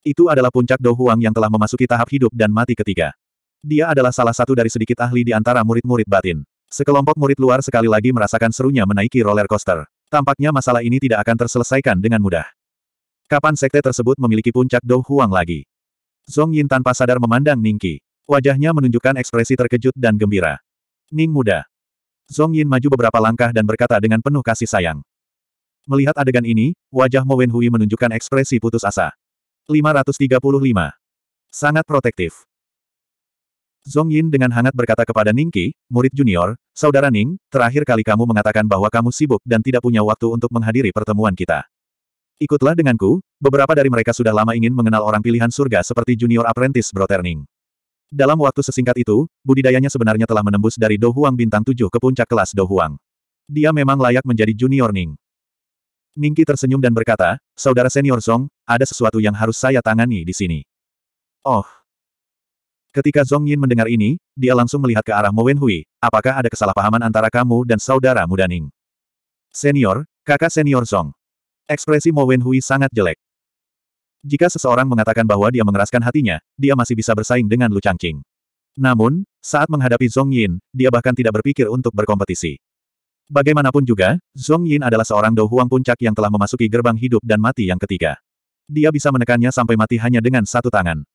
Itu adalah puncak Dou Huang yang telah memasuki tahap hidup dan mati ketiga. Dia adalah salah satu dari sedikit ahli di antara murid-murid batin. Sekelompok murid luar sekali lagi merasakan serunya menaiki roller coaster. Tampaknya masalah ini tidak akan terselesaikan dengan mudah. Kapan sekte tersebut memiliki puncak Dou Huang lagi? Zong Yin tanpa sadar memandang Ningki. Wajahnya menunjukkan ekspresi terkejut dan gembira. Ning muda. Zong Yin maju beberapa langkah dan berkata dengan penuh kasih sayang. Melihat adegan ini, wajah Mo Wenhui menunjukkan ekspresi putus asa. 535. Sangat protektif. Zong Yin dengan hangat berkata kepada Ning Qi, murid junior, saudara Ning, terakhir kali kamu mengatakan bahwa kamu sibuk dan tidak punya waktu untuk menghadiri pertemuan kita. Ikutlah denganku, beberapa dari mereka sudah lama ingin mengenal orang pilihan surga seperti junior apprentice Brother Ning. Dalam waktu sesingkat itu, budidayanya sebenarnya telah menembus dari Huang bintang 7 ke puncak kelas Huang. Dia memang layak menjadi junior Ning. Ning Qi tersenyum dan berkata, saudara senior Zong, ada sesuatu yang harus saya tangani di sini. Oh, Ketika Zong Yin mendengar ini, dia langsung melihat ke arah Mo Hui. apakah ada kesalahpahaman antara kamu dan saudara muda Ning? Senior, kakak senior Zong. Ekspresi Mo Hui sangat jelek. Jika seseorang mengatakan bahwa dia mengeraskan hatinya, dia masih bisa bersaing dengan Lu Changqing. Namun, saat menghadapi Zong Yin, dia bahkan tidak berpikir untuk berkompetisi. Bagaimanapun juga, Zong Yin adalah seorang Dou Huang puncak yang telah memasuki gerbang hidup dan mati yang ketiga. Dia bisa menekannya sampai mati hanya dengan satu tangan.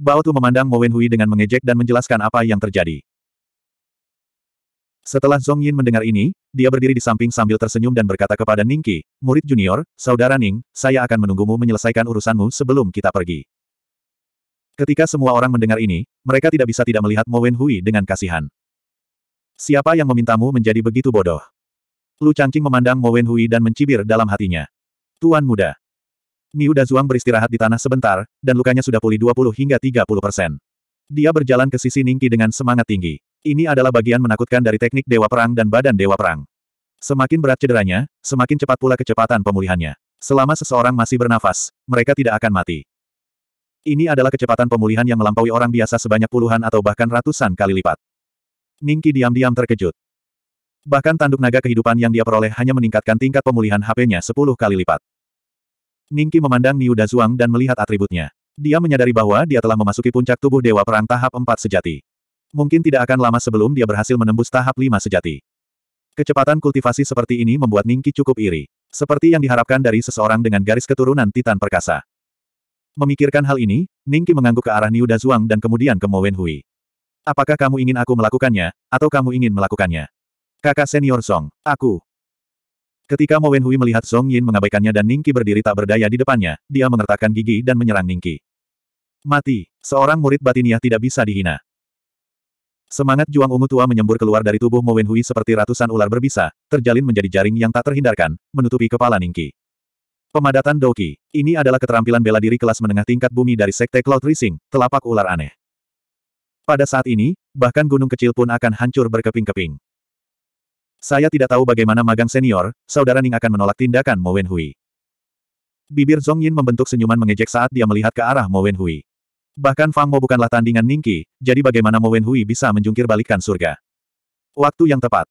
Bao Tu memandang Mowen Hui dengan mengejek dan menjelaskan apa yang terjadi. Setelah Zhong Yin mendengar ini, dia berdiri di samping sambil tersenyum dan berkata kepada Ning Qi, murid junior, saudara Ning, saya akan menunggumu menyelesaikan urusanmu sebelum kita pergi. Ketika semua orang mendengar ini, mereka tidak bisa tidak melihat Mowen Hui dengan kasihan. Siapa yang memintamu menjadi begitu bodoh? Lu Changqing memandang Mowen Hui dan mencibir dalam hatinya. Tuan muda, Niu Dazuang beristirahat di tanah sebentar, dan lukanya sudah pulih 20 hingga 30 persen. Dia berjalan ke sisi Ningki dengan semangat tinggi. Ini adalah bagian menakutkan dari teknik Dewa Perang dan Badan Dewa Perang. Semakin berat cederanya, semakin cepat pula kecepatan pemulihannya. Selama seseorang masih bernafas, mereka tidak akan mati. Ini adalah kecepatan pemulihan yang melampaui orang biasa sebanyak puluhan atau bahkan ratusan kali lipat. Ningki diam-diam terkejut. Bahkan tanduk naga kehidupan yang dia peroleh hanya meningkatkan tingkat pemulihan HP-nya 10 kali lipat. Ningki memandang Niu Dazuang dan melihat atributnya. Dia menyadari bahwa dia telah memasuki puncak tubuh Dewa Perang tahap 4 sejati. Mungkin tidak akan lama sebelum dia berhasil menembus tahap 5 sejati. Kecepatan kultivasi seperti ini membuat Ningki cukup iri. Seperti yang diharapkan dari seseorang dengan garis keturunan Titan Perkasa. Memikirkan hal ini, Ningki mengangguk ke arah Niu Dazuang dan kemudian ke Mo Wenhui. Apakah kamu ingin aku melakukannya, atau kamu ingin melakukannya? Kakak senior Song, aku, Ketika Mo Wenhui melihat Song Yin mengabaikannya dan Ningki berdiri tak berdaya di depannya, dia mengertakkan gigi dan menyerang Ningki. Mati, seorang murid batiniah tidak bisa dihina. Semangat juang ungu tua menyembur keluar dari tubuh Mo Wenhui seperti ratusan ular berbisa, terjalin menjadi jaring yang tak terhindarkan, menutupi kepala Ningki. Pemadatan Doki, ini adalah keterampilan bela diri kelas menengah tingkat bumi dari Sekte Cloud Rising, telapak ular aneh. Pada saat ini, bahkan gunung kecil pun akan hancur berkeping-keping. Saya tidak tahu bagaimana magang senior, saudara Ning akan menolak tindakan Mo Hui. Bibir Zong Yin membentuk senyuman mengejek saat dia melihat ke arah Mo Hui. Bahkan Fang Mo bukanlah tandingan Ning Ningki, jadi bagaimana Mo Hui bisa menjungkir balikkan surga? Waktu yang tepat.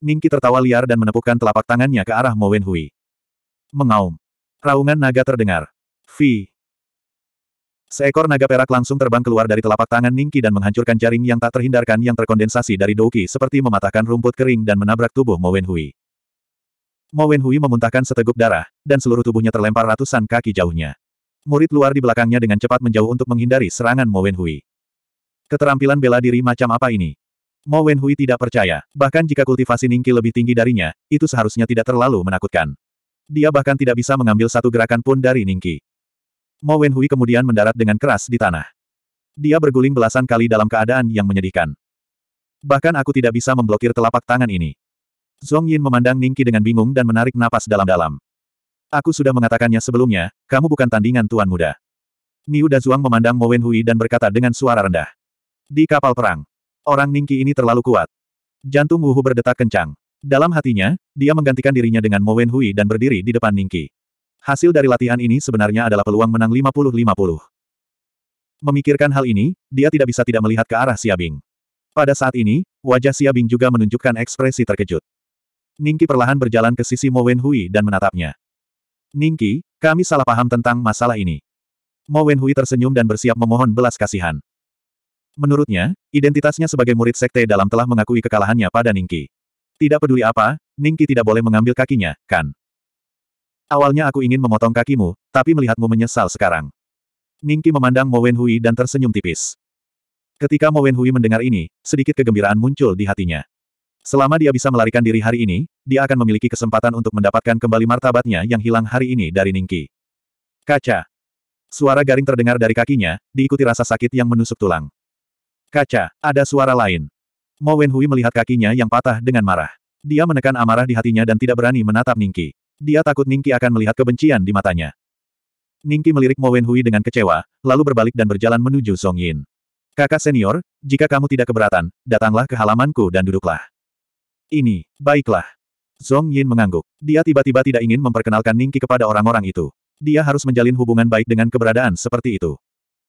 Ning Ningki tertawa liar dan menepukkan telapak tangannya ke arah Mo Hui. Mengaum. Raungan naga terdengar. Vi. Seekor naga perak langsung terbang keluar dari telapak tangan Ningki dan menghancurkan jaring yang tak terhindarkan yang terkondensasi dari Douki seperti mematahkan rumput kering dan menabrak tubuh Mo Wenhui. Mo Wenhui memuntahkan seteguk darah, dan seluruh tubuhnya terlempar ratusan kaki jauhnya. Murid luar di belakangnya dengan cepat menjauh untuk menghindari serangan Mo Wenhui. Keterampilan bela diri macam apa ini? Mo Wenhui tidak percaya, bahkan jika kultivasi Ningki lebih tinggi darinya, itu seharusnya tidak terlalu menakutkan. Dia bahkan tidak bisa mengambil satu gerakan pun dari Ningki. Mo Wenhui kemudian mendarat dengan keras di tanah. Dia berguling belasan kali dalam keadaan yang menyedihkan. Bahkan aku tidak bisa memblokir telapak tangan ini. Zhong Yin memandang Ningki dengan bingung dan menarik napas dalam-dalam. Aku sudah mengatakannya sebelumnya, kamu bukan tandingan tuan muda. Niu Zhuang memandang Mo Wenhui dan berkata dengan suara rendah. Di kapal perang, orang Ningki ini terlalu kuat. Jantung Wu Hu berdetak kencang. Dalam hatinya, dia menggantikan dirinya dengan Mo Wenhui dan berdiri di depan Ningki. Hasil dari latihan ini sebenarnya adalah peluang menang 50-50. Memikirkan hal ini, dia tidak bisa tidak melihat ke arah Siabing. Pada saat ini, wajah Siabing juga menunjukkan ekspresi terkejut. Ningki perlahan berjalan ke sisi Mo Wenhui dan menatapnya. Ningki, kami salah paham tentang masalah ini. Mo Wenhui tersenyum dan bersiap memohon belas kasihan. Menurutnya, identitasnya sebagai murid sekte dalam telah mengakui kekalahannya pada Ningki. Tidak peduli apa, Ningki tidak boleh mengambil kakinya, kan? Awalnya aku ingin memotong kakimu, tapi melihatmu menyesal sekarang. Ningki memandang Mo Wenhui dan tersenyum tipis. Ketika Mo Wenhui mendengar ini, sedikit kegembiraan muncul di hatinya. Selama dia bisa melarikan diri hari ini, dia akan memiliki kesempatan untuk mendapatkan kembali martabatnya yang hilang hari ini dari Ningki. Kaca. Suara garing terdengar dari kakinya, diikuti rasa sakit yang menusuk tulang. Kaca, ada suara lain. Mo Wenhui melihat kakinya yang patah dengan marah. Dia menekan amarah di hatinya dan tidak berani menatap Ningki. Dia takut Ningki akan melihat kebencian di matanya. Ningki melirik Mo Wenhui dengan kecewa, lalu berbalik dan berjalan menuju Song Yin. Kakak senior, jika kamu tidak keberatan, datanglah ke halamanku dan duduklah. Ini, baiklah. Song Yin mengangguk. Dia tiba-tiba tidak ingin memperkenalkan Ningki kepada orang-orang itu. Dia harus menjalin hubungan baik dengan keberadaan seperti itu.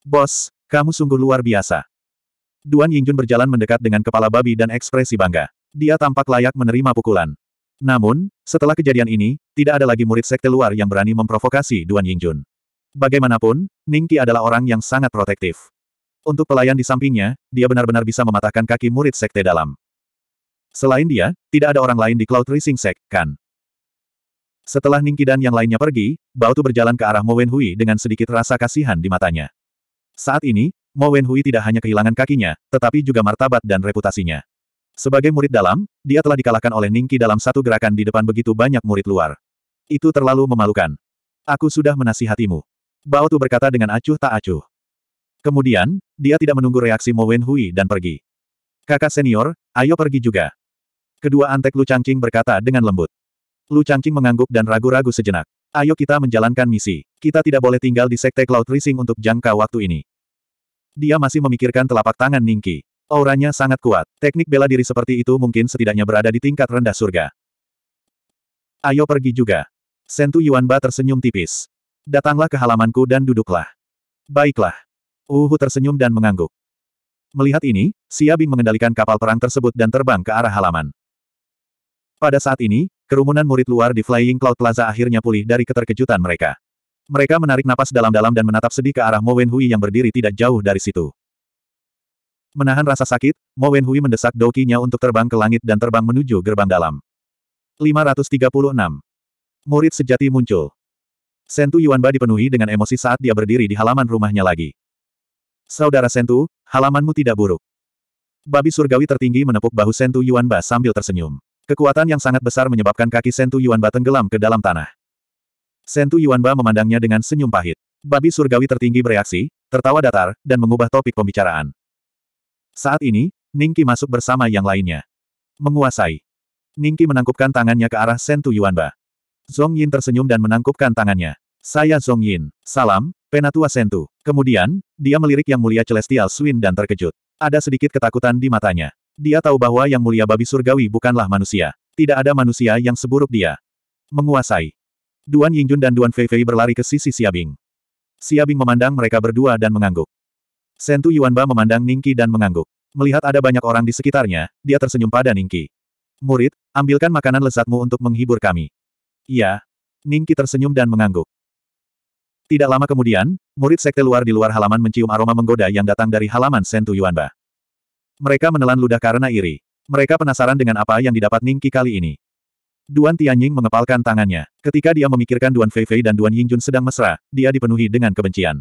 Bos, kamu sungguh luar biasa. Duan Yingjun berjalan mendekat dengan kepala babi dan ekspresi bangga. Dia tampak layak menerima pukulan. Namun, setelah kejadian ini, tidak ada lagi murid sekte luar yang berani memprovokasi Duan Yingjun. Bagaimanapun, Ningki adalah orang yang sangat protektif. Untuk pelayan di sampingnya, dia benar-benar bisa mematahkan kaki murid sekte dalam. Selain dia, tidak ada orang lain di Cloud Rising Sect, kan? Setelah Ningki dan yang lainnya pergi, Bautu berjalan ke arah Mo Hui dengan sedikit rasa kasihan di matanya. Saat ini, Mo Hui tidak hanya kehilangan kakinya, tetapi juga martabat dan reputasinya. Sebagai murid dalam, dia telah dikalahkan oleh Ningki dalam satu gerakan di depan begitu banyak murid luar. Itu terlalu memalukan. Aku sudah menasihatimu. Bao Tu berkata dengan acuh tak acuh. Kemudian, dia tidak menunggu reaksi Mo Wenhui dan pergi. Kakak senior, ayo pergi juga. Kedua antek Lu Changqing berkata dengan lembut. Lu Changqing mengangguk dan ragu-ragu sejenak. Ayo kita menjalankan misi. Kita tidak boleh tinggal di Sekte Cloud Rising untuk jangka waktu ini. Dia masih memikirkan telapak tangan Ningki. Auranya sangat kuat. Teknik bela diri seperti itu mungkin setidaknya berada di tingkat rendah surga. Ayo pergi juga. Sentu Yuanba tersenyum tipis. Datanglah ke halamanku dan duduklah. Baiklah. Uhu tersenyum dan mengangguk. Melihat ini, Xiabing mengendalikan kapal perang tersebut dan terbang ke arah halaman. Pada saat ini, kerumunan murid luar di Flying Cloud Plaza akhirnya pulih dari keterkejutan mereka. Mereka menarik napas dalam-dalam dan menatap sedih ke arah Mo Wenhui yang berdiri tidak jauh dari situ. Menahan rasa sakit, Mo Wenhui mendesak dokinya untuk terbang ke langit dan terbang menuju gerbang dalam. 536. Murid sejati muncul. Sentu Yuanba dipenuhi dengan emosi saat dia berdiri di halaman rumahnya lagi. Saudara Sentu, halamanmu tidak buruk. Babi surgawi tertinggi menepuk bahu Sentu Yuanba sambil tersenyum. Kekuatan yang sangat besar menyebabkan kaki Sentu Yuanba tenggelam ke dalam tanah. Sentu Yuanba memandangnya dengan senyum pahit. Babi surgawi tertinggi bereaksi, tertawa datar, dan mengubah topik pembicaraan. Saat ini, Ningki masuk bersama yang lainnya. Menguasai. Ningki menangkupkan tangannya ke arah Sentu Yuanba. Zong Yin tersenyum dan menangkupkan tangannya. Saya Zong Yin. Salam, Penatua Sentu. Kemudian, dia melirik Yang Mulia Celestial Swin dan terkejut. Ada sedikit ketakutan di matanya. Dia tahu bahwa Yang Mulia Babi Surgawi bukanlah manusia. Tidak ada manusia yang seburuk dia. Menguasai. Duan Yingjun dan Duan Feifei berlari ke sisi Siabing. Siabing memandang mereka berdua dan mengangguk. Sentu Yuanba memandang Ningki dan mengangguk. Melihat ada banyak orang di sekitarnya, dia tersenyum pada Ningki. Murid, ambilkan makanan lezatmu untuk menghibur kami. Iya. Ningki tersenyum dan mengangguk. Tidak lama kemudian, murid sekte luar di luar halaman mencium aroma menggoda yang datang dari halaman Sentu Yuanba. Mereka menelan ludah karena iri. Mereka penasaran dengan apa yang didapat Ningki kali ini. Duan Tianying mengepalkan tangannya. Ketika dia memikirkan Duan Feifei dan Duan Yingjun sedang mesra, dia dipenuhi dengan kebencian.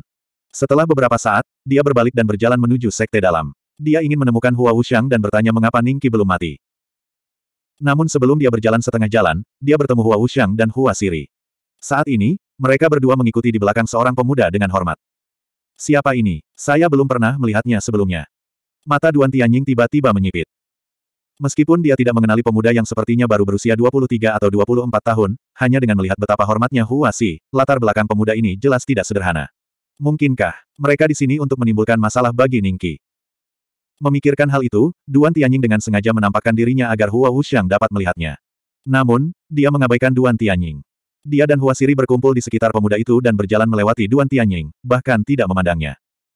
Setelah beberapa saat, dia berbalik dan berjalan menuju sekte dalam. Dia ingin menemukan Hua Wuxiang dan bertanya mengapa Ningki belum mati. Namun sebelum dia berjalan setengah jalan, dia bertemu Hua Wuxiang dan Hua Siri. Saat ini, mereka berdua mengikuti di belakang seorang pemuda dengan hormat. Siapa ini? Saya belum pernah melihatnya sebelumnya. Mata Duan Tianying tiba-tiba menyipit. Meskipun dia tidak mengenali pemuda yang sepertinya baru berusia 23 atau 24 tahun, hanya dengan melihat betapa hormatnya Hua Si, latar belakang pemuda ini jelas tidak sederhana. Mungkinkah mereka di sini untuk menimbulkan masalah bagi Ningki? Memikirkan hal itu, Duan Tianying dengan sengaja menampakkan dirinya agar Hua Wuxiang dapat melihatnya. Namun, dia mengabaikan Duan Tianying. Dia dan Hua Siri berkumpul di sekitar pemuda itu dan berjalan melewati Duan Tianying, bahkan tidak memandangnya.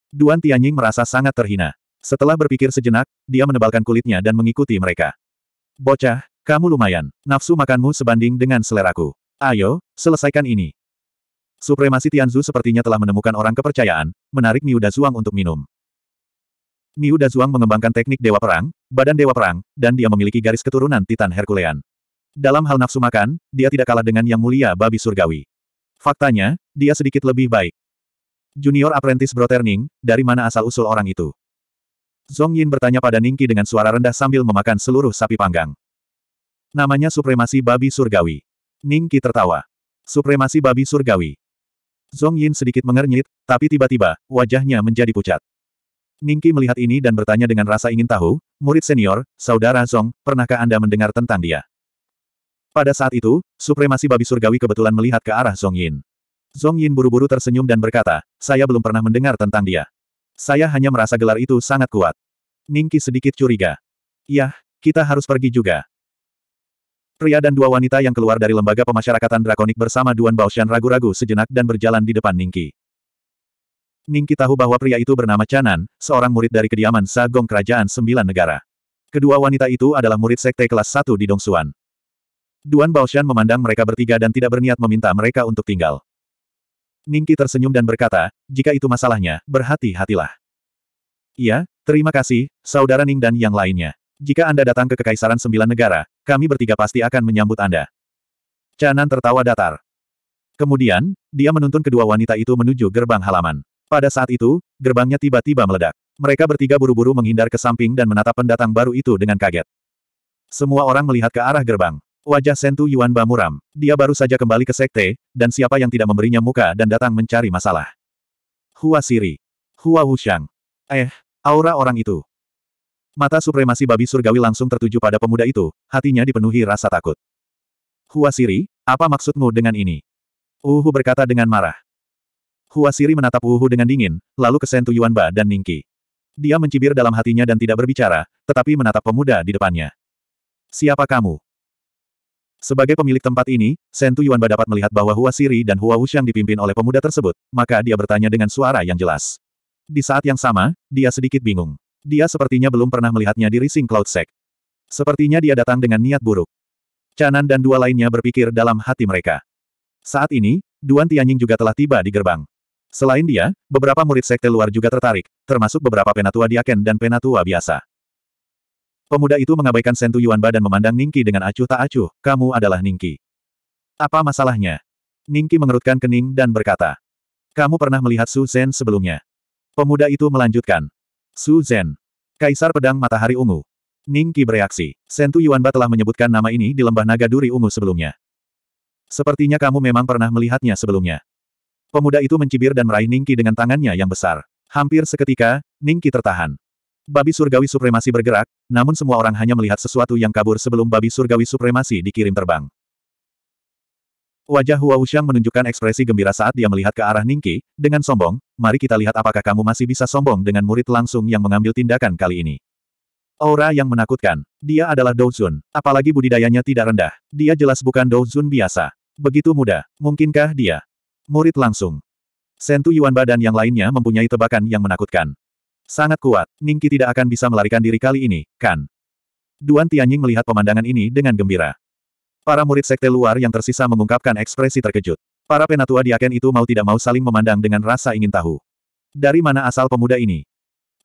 Duan Tianying merasa sangat terhina. Setelah berpikir sejenak, dia menebalkan kulitnya dan mengikuti mereka. Bocah, kamu lumayan. Nafsu makanmu sebanding dengan seleraku. Ayo, selesaikan ini. Supremasi Tianzu sepertinya telah menemukan orang kepercayaan, menarik Miuda Zhuang untuk minum. Miuda Zhuang mengembangkan teknik Dewa Perang, Badan Dewa Perang, dan dia memiliki garis keturunan Titan Herculean. Dalam hal nafsu makan, dia tidak kalah dengan Yang Mulia Babi Surgawi. Faktanya, dia sedikit lebih baik. Junior Apprentice Broterning, dari mana asal-usul orang itu? Zong Yin bertanya pada Ningki dengan suara rendah sambil memakan seluruh sapi panggang. Namanya Supremasi Babi Surgawi. Ningki tertawa. Supremasi Babi Surgawi. Zong Yin sedikit mengernyit, tapi tiba-tiba, wajahnya menjadi pucat. Ningki melihat ini dan bertanya dengan rasa ingin tahu, murid senior, saudara Zong, pernahkah Anda mendengar tentang dia? Pada saat itu, supremasi babi surgawi kebetulan melihat ke arah Zong Yin. Zong Yin buru-buru tersenyum dan berkata, saya belum pernah mendengar tentang dia. Saya hanya merasa gelar itu sangat kuat. Ningki sedikit curiga. Yah, kita harus pergi juga. Pria dan dua wanita yang keluar dari lembaga pemasyarakatan drakonik bersama Duan Baoshan ragu-ragu sejenak dan berjalan di depan Ningki. Ningki tahu bahwa pria itu bernama Chanan, seorang murid dari kediaman Sagong Kerajaan Sembilan Negara. Kedua wanita itu adalah murid sekte kelas Satu di Dongsuan. Duan Baoshan memandang mereka bertiga dan tidak berniat meminta mereka untuk tinggal. Ningki tersenyum dan berkata, jika itu masalahnya, berhati-hatilah. Iya, terima kasih, Saudara Ning dan yang lainnya. Jika Anda datang ke Kekaisaran Sembilan Negara, kami bertiga pasti akan menyambut Anda. Canan tertawa datar. Kemudian, dia menuntun kedua wanita itu menuju gerbang halaman. Pada saat itu, gerbangnya tiba-tiba meledak. Mereka bertiga buru-buru menghindar ke samping dan menatap pendatang baru itu dengan kaget. Semua orang melihat ke arah gerbang. Wajah Sentu Yuan Bamuram. Dia baru saja kembali ke sekte, dan siapa yang tidak memberinya muka dan datang mencari masalah. Hua Siri. Hua Wushang. Eh, aura orang itu. Mata supremasi babi surgawi langsung tertuju pada pemuda itu, hatinya dipenuhi rasa takut. Huasiri, apa maksudmu dengan ini? Uhu berkata dengan marah. Huasiri menatap Uhu dengan dingin, lalu kesentuh Yuan Ba dan Ningki. Dia mencibir dalam hatinya dan tidak berbicara, tetapi menatap pemuda di depannya. Siapa kamu? Sebagai pemilik tempat ini, Sentu Yuanba dapat melihat bahwa Hua Siri dan Hua Wuxiang dipimpin oleh pemuda tersebut, maka dia bertanya dengan suara yang jelas. Di saat yang sama, dia sedikit bingung. Dia sepertinya belum pernah melihatnya di Rising Cloud Sect. Sepertinya dia datang dengan niat buruk. Canan dan dua lainnya berpikir dalam hati mereka. Saat ini, Duan Tianying juga telah tiba di gerbang. Selain dia, beberapa murid sekte luar juga tertarik, termasuk beberapa penatua diaken dan penatua biasa. Pemuda itu mengabaikan Sentu Yuanba dan memandang Ningki dengan acuh tak acuh, kamu adalah Ningki. Apa masalahnya? Ningki mengerutkan kening dan berkata. Kamu pernah melihat Su Zhen sebelumnya. Pemuda itu melanjutkan. Su Zhen. Kaisar Pedang Matahari Ungu. Ning Qi bereaksi. Sentu Yuanba telah menyebutkan nama ini di lembah naga duri ungu sebelumnya. Sepertinya kamu memang pernah melihatnya sebelumnya. Pemuda itu mencibir dan meraih Ning Qi dengan tangannya yang besar. Hampir seketika, Ning Qi tertahan. Babi surgawi supremasi bergerak, namun semua orang hanya melihat sesuatu yang kabur sebelum babi surgawi supremasi dikirim terbang. Wajah Hua Wuxiang menunjukkan ekspresi gembira saat dia melihat ke arah Ningki, dengan sombong, mari kita lihat apakah kamu masih bisa sombong dengan murid langsung yang mengambil tindakan kali ini. Aura yang menakutkan. Dia adalah Douzun. Apalagi budidayanya tidak rendah. Dia jelas bukan Douzun biasa. Begitu muda. Mungkinkah dia? Murid langsung. Sentu Yuanba badan yang lainnya mempunyai tebakan yang menakutkan. Sangat kuat. Ningki tidak akan bisa melarikan diri kali ini, kan? Duan Tianying melihat pemandangan ini dengan gembira. Para murid sekte luar yang tersisa mengungkapkan ekspresi terkejut. Para penatua diaken itu mau tidak mau saling memandang dengan rasa ingin tahu. Dari mana asal pemuda ini?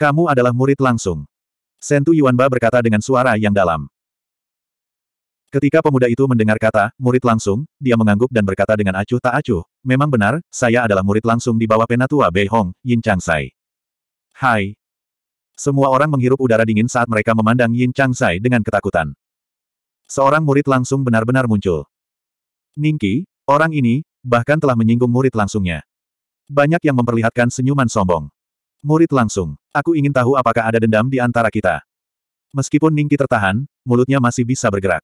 Kamu adalah murid langsung. Sentu Yuanba berkata dengan suara yang dalam. Ketika pemuda itu mendengar kata, murid langsung, dia mengangguk dan berkata dengan acuh tak acuh, memang benar, saya adalah murid langsung di bawah penatua Bei Hong, Yin Chang Sai. Hai. Semua orang menghirup udara dingin saat mereka memandang Yin Chang Sai dengan ketakutan. Seorang murid langsung benar-benar muncul. Ningki, orang ini, bahkan telah menyinggung murid langsungnya. Banyak yang memperlihatkan senyuman sombong. Murid langsung, aku ingin tahu apakah ada dendam di antara kita. Meskipun Ningki tertahan, mulutnya masih bisa bergerak.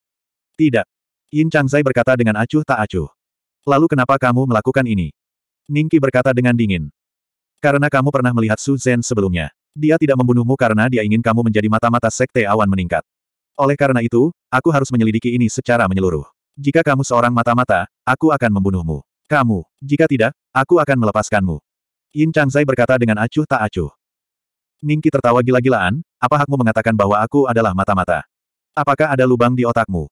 Tidak. Yin Changzai berkata dengan acuh tak acuh. Lalu kenapa kamu melakukan ini? Ningki berkata dengan dingin. Karena kamu pernah melihat Su Zhen sebelumnya. Dia tidak membunuhmu karena dia ingin kamu menjadi mata-mata sekte awan meningkat. Oleh karena itu, aku harus menyelidiki ini secara menyeluruh. Jika kamu seorang mata-mata, aku akan membunuhmu. Kamu, jika tidak, aku akan melepaskanmu. Yin Changzai berkata dengan acuh tak acuh. Ningki tertawa gila-gilaan, apa hakmu mengatakan bahwa aku adalah mata-mata? Apakah ada lubang di otakmu?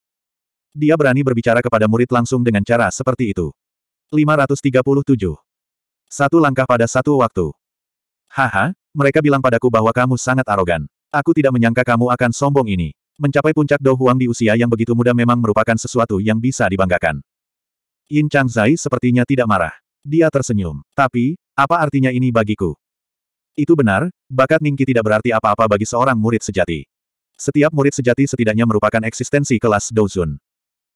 Dia berani berbicara kepada murid langsung dengan cara seperti itu. 537. Satu langkah pada satu waktu. Haha, mereka bilang padaku bahwa kamu sangat arogan. Aku tidak menyangka kamu akan sombong ini mencapai puncak Dou Huang di usia yang begitu muda memang merupakan sesuatu yang bisa dibanggakan. Yin Chang Zai sepertinya tidak marah. Dia tersenyum. Tapi, apa artinya ini bagiku? Itu benar, bakat Ningki tidak berarti apa-apa bagi seorang murid sejati. Setiap murid sejati setidaknya merupakan eksistensi kelas Douzun.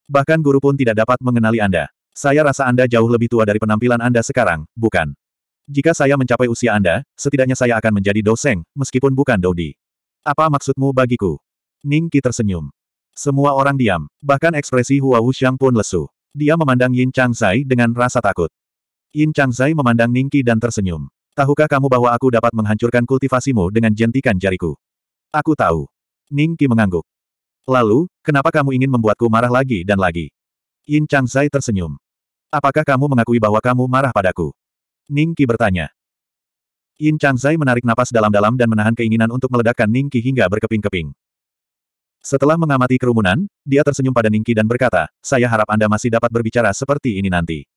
Bahkan guru pun tidak dapat mengenali Anda. Saya rasa Anda jauh lebih tua dari penampilan Anda sekarang, bukan? Jika saya mencapai usia Anda, setidaknya saya akan menjadi doseng, meskipun bukan dodi. Apa maksudmu bagiku? Ning Qi tersenyum. Semua orang diam, bahkan ekspresi Hua Wuxiang pun lesu. Dia memandang Yin Changzai dengan rasa takut. Yin Changzai memandang Ning Qi dan tersenyum. Tahukah kamu bahwa aku dapat menghancurkan kultivasimu dengan jentikan jariku? Aku tahu. Ning Qi mengangguk. Lalu, kenapa kamu ingin membuatku marah lagi dan lagi? Yin Changzai tersenyum. Apakah kamu mengakui bahwa kamu marah padaku? Ning Qi bertanya. Yin Changzai menarik napas dalam-dalam dan menahan keinginan untuk meledakkan Ning Qi hingga berkeping-keping. Setelah mengamati kerumunan, dia tersenyum pada Ningki dan berkata, saya harap Anda masih dapat berbicara seperti ini nanti.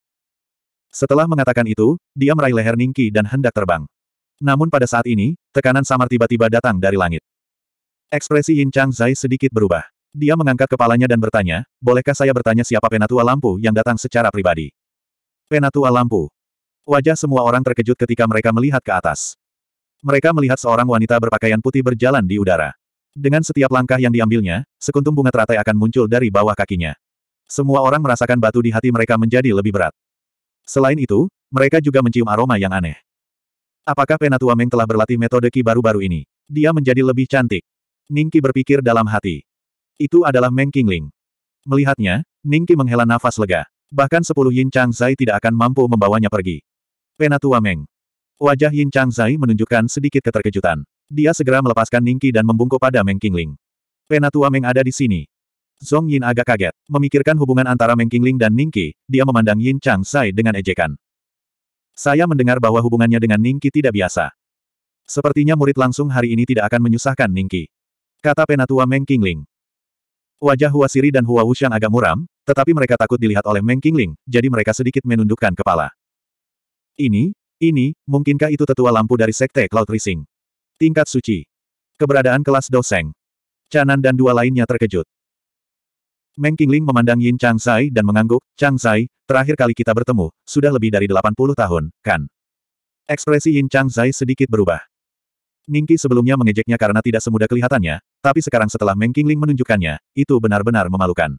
Setelah mengatakan itu, dia meraih leher Ningki dan hendak terbang. Namun pada saat ini, tekanan samar tiba-tiba datang dari langit. Ekspresi Yin Chang Zai sedikit berubah. Dia mengangkat kepalanya dan bertanya, bolehkah saya bertanya siapa Penatua Lampu yang datang secara pribadi? Penatua Lampu. Wajah semua orang terkejut ketika mereka melihat ke atas. Mereka melihat seorang wanita berpakaian putih berjalan di udara. Dengan setiap langkah yang diambilnya, sekuntum bunga teratai akan muncul dari bawah kakinya. Semua orang merasakan batu di hati mereka menjadi lebih berat. Selain itu, mereka juga mencium aroma yang aneh. Apakah Penatua Meng telah berlatih metode Ki baru-baru ini? Dia menjadi lebih cantik. Ningki berpikir dalam hati. Itu adalah Meng Qingling. Melihatnya, Ningki menghela nafas lega. Bahkan sepuluh Yin Chang Zai tidak akan mampu membawanya pergi. Penatua Meng. Wajah Yin Chang Zai menunjukkan sedikit keterkejutan. Dia segera melepaskan Ningki dan membungkuk pada Meng Qingling. Penatua Meng ada di sini. Zong Yin agak kaget. Memikirkan hubungan antara Meng Qingling dan Ningki, dia memandang Yin Chang Sai dengan ejekan. Saya mendengar bahwa hubungannya dengan Ningki tidak biasa. Sepertinya murid langsung hari ini tidak akan menyusahkan Ningki. Kata penatua Meng Qingling. Wajah Hua Siri dan Hua Wuxiang agak muram, tetapi mereka takut dilihat oleh Meng Qingling, jadi mereka sedikit menundukkan kepala. Ini, ini, mungkinkah itu tetua lampu dari Sekte Cloud Rising? Tingkat suci. Keberadaan kelas Doseng. Canan dan dua lainnya terkejut. Meng Qingling memandang Yin Chang Sai dan mengangguk, Chang Sai, terakhir kali kita bertemu, sudah lebih dari 80 tahun, kan? Ekspresi Yin Chang Sai sedikit berubah. Ningki sebelumnya mengejeknya karena tidak semudah kelihatannya, tapi sekarang setelah Meng Qingling menunjukkannya, itu benar-benar memalukan.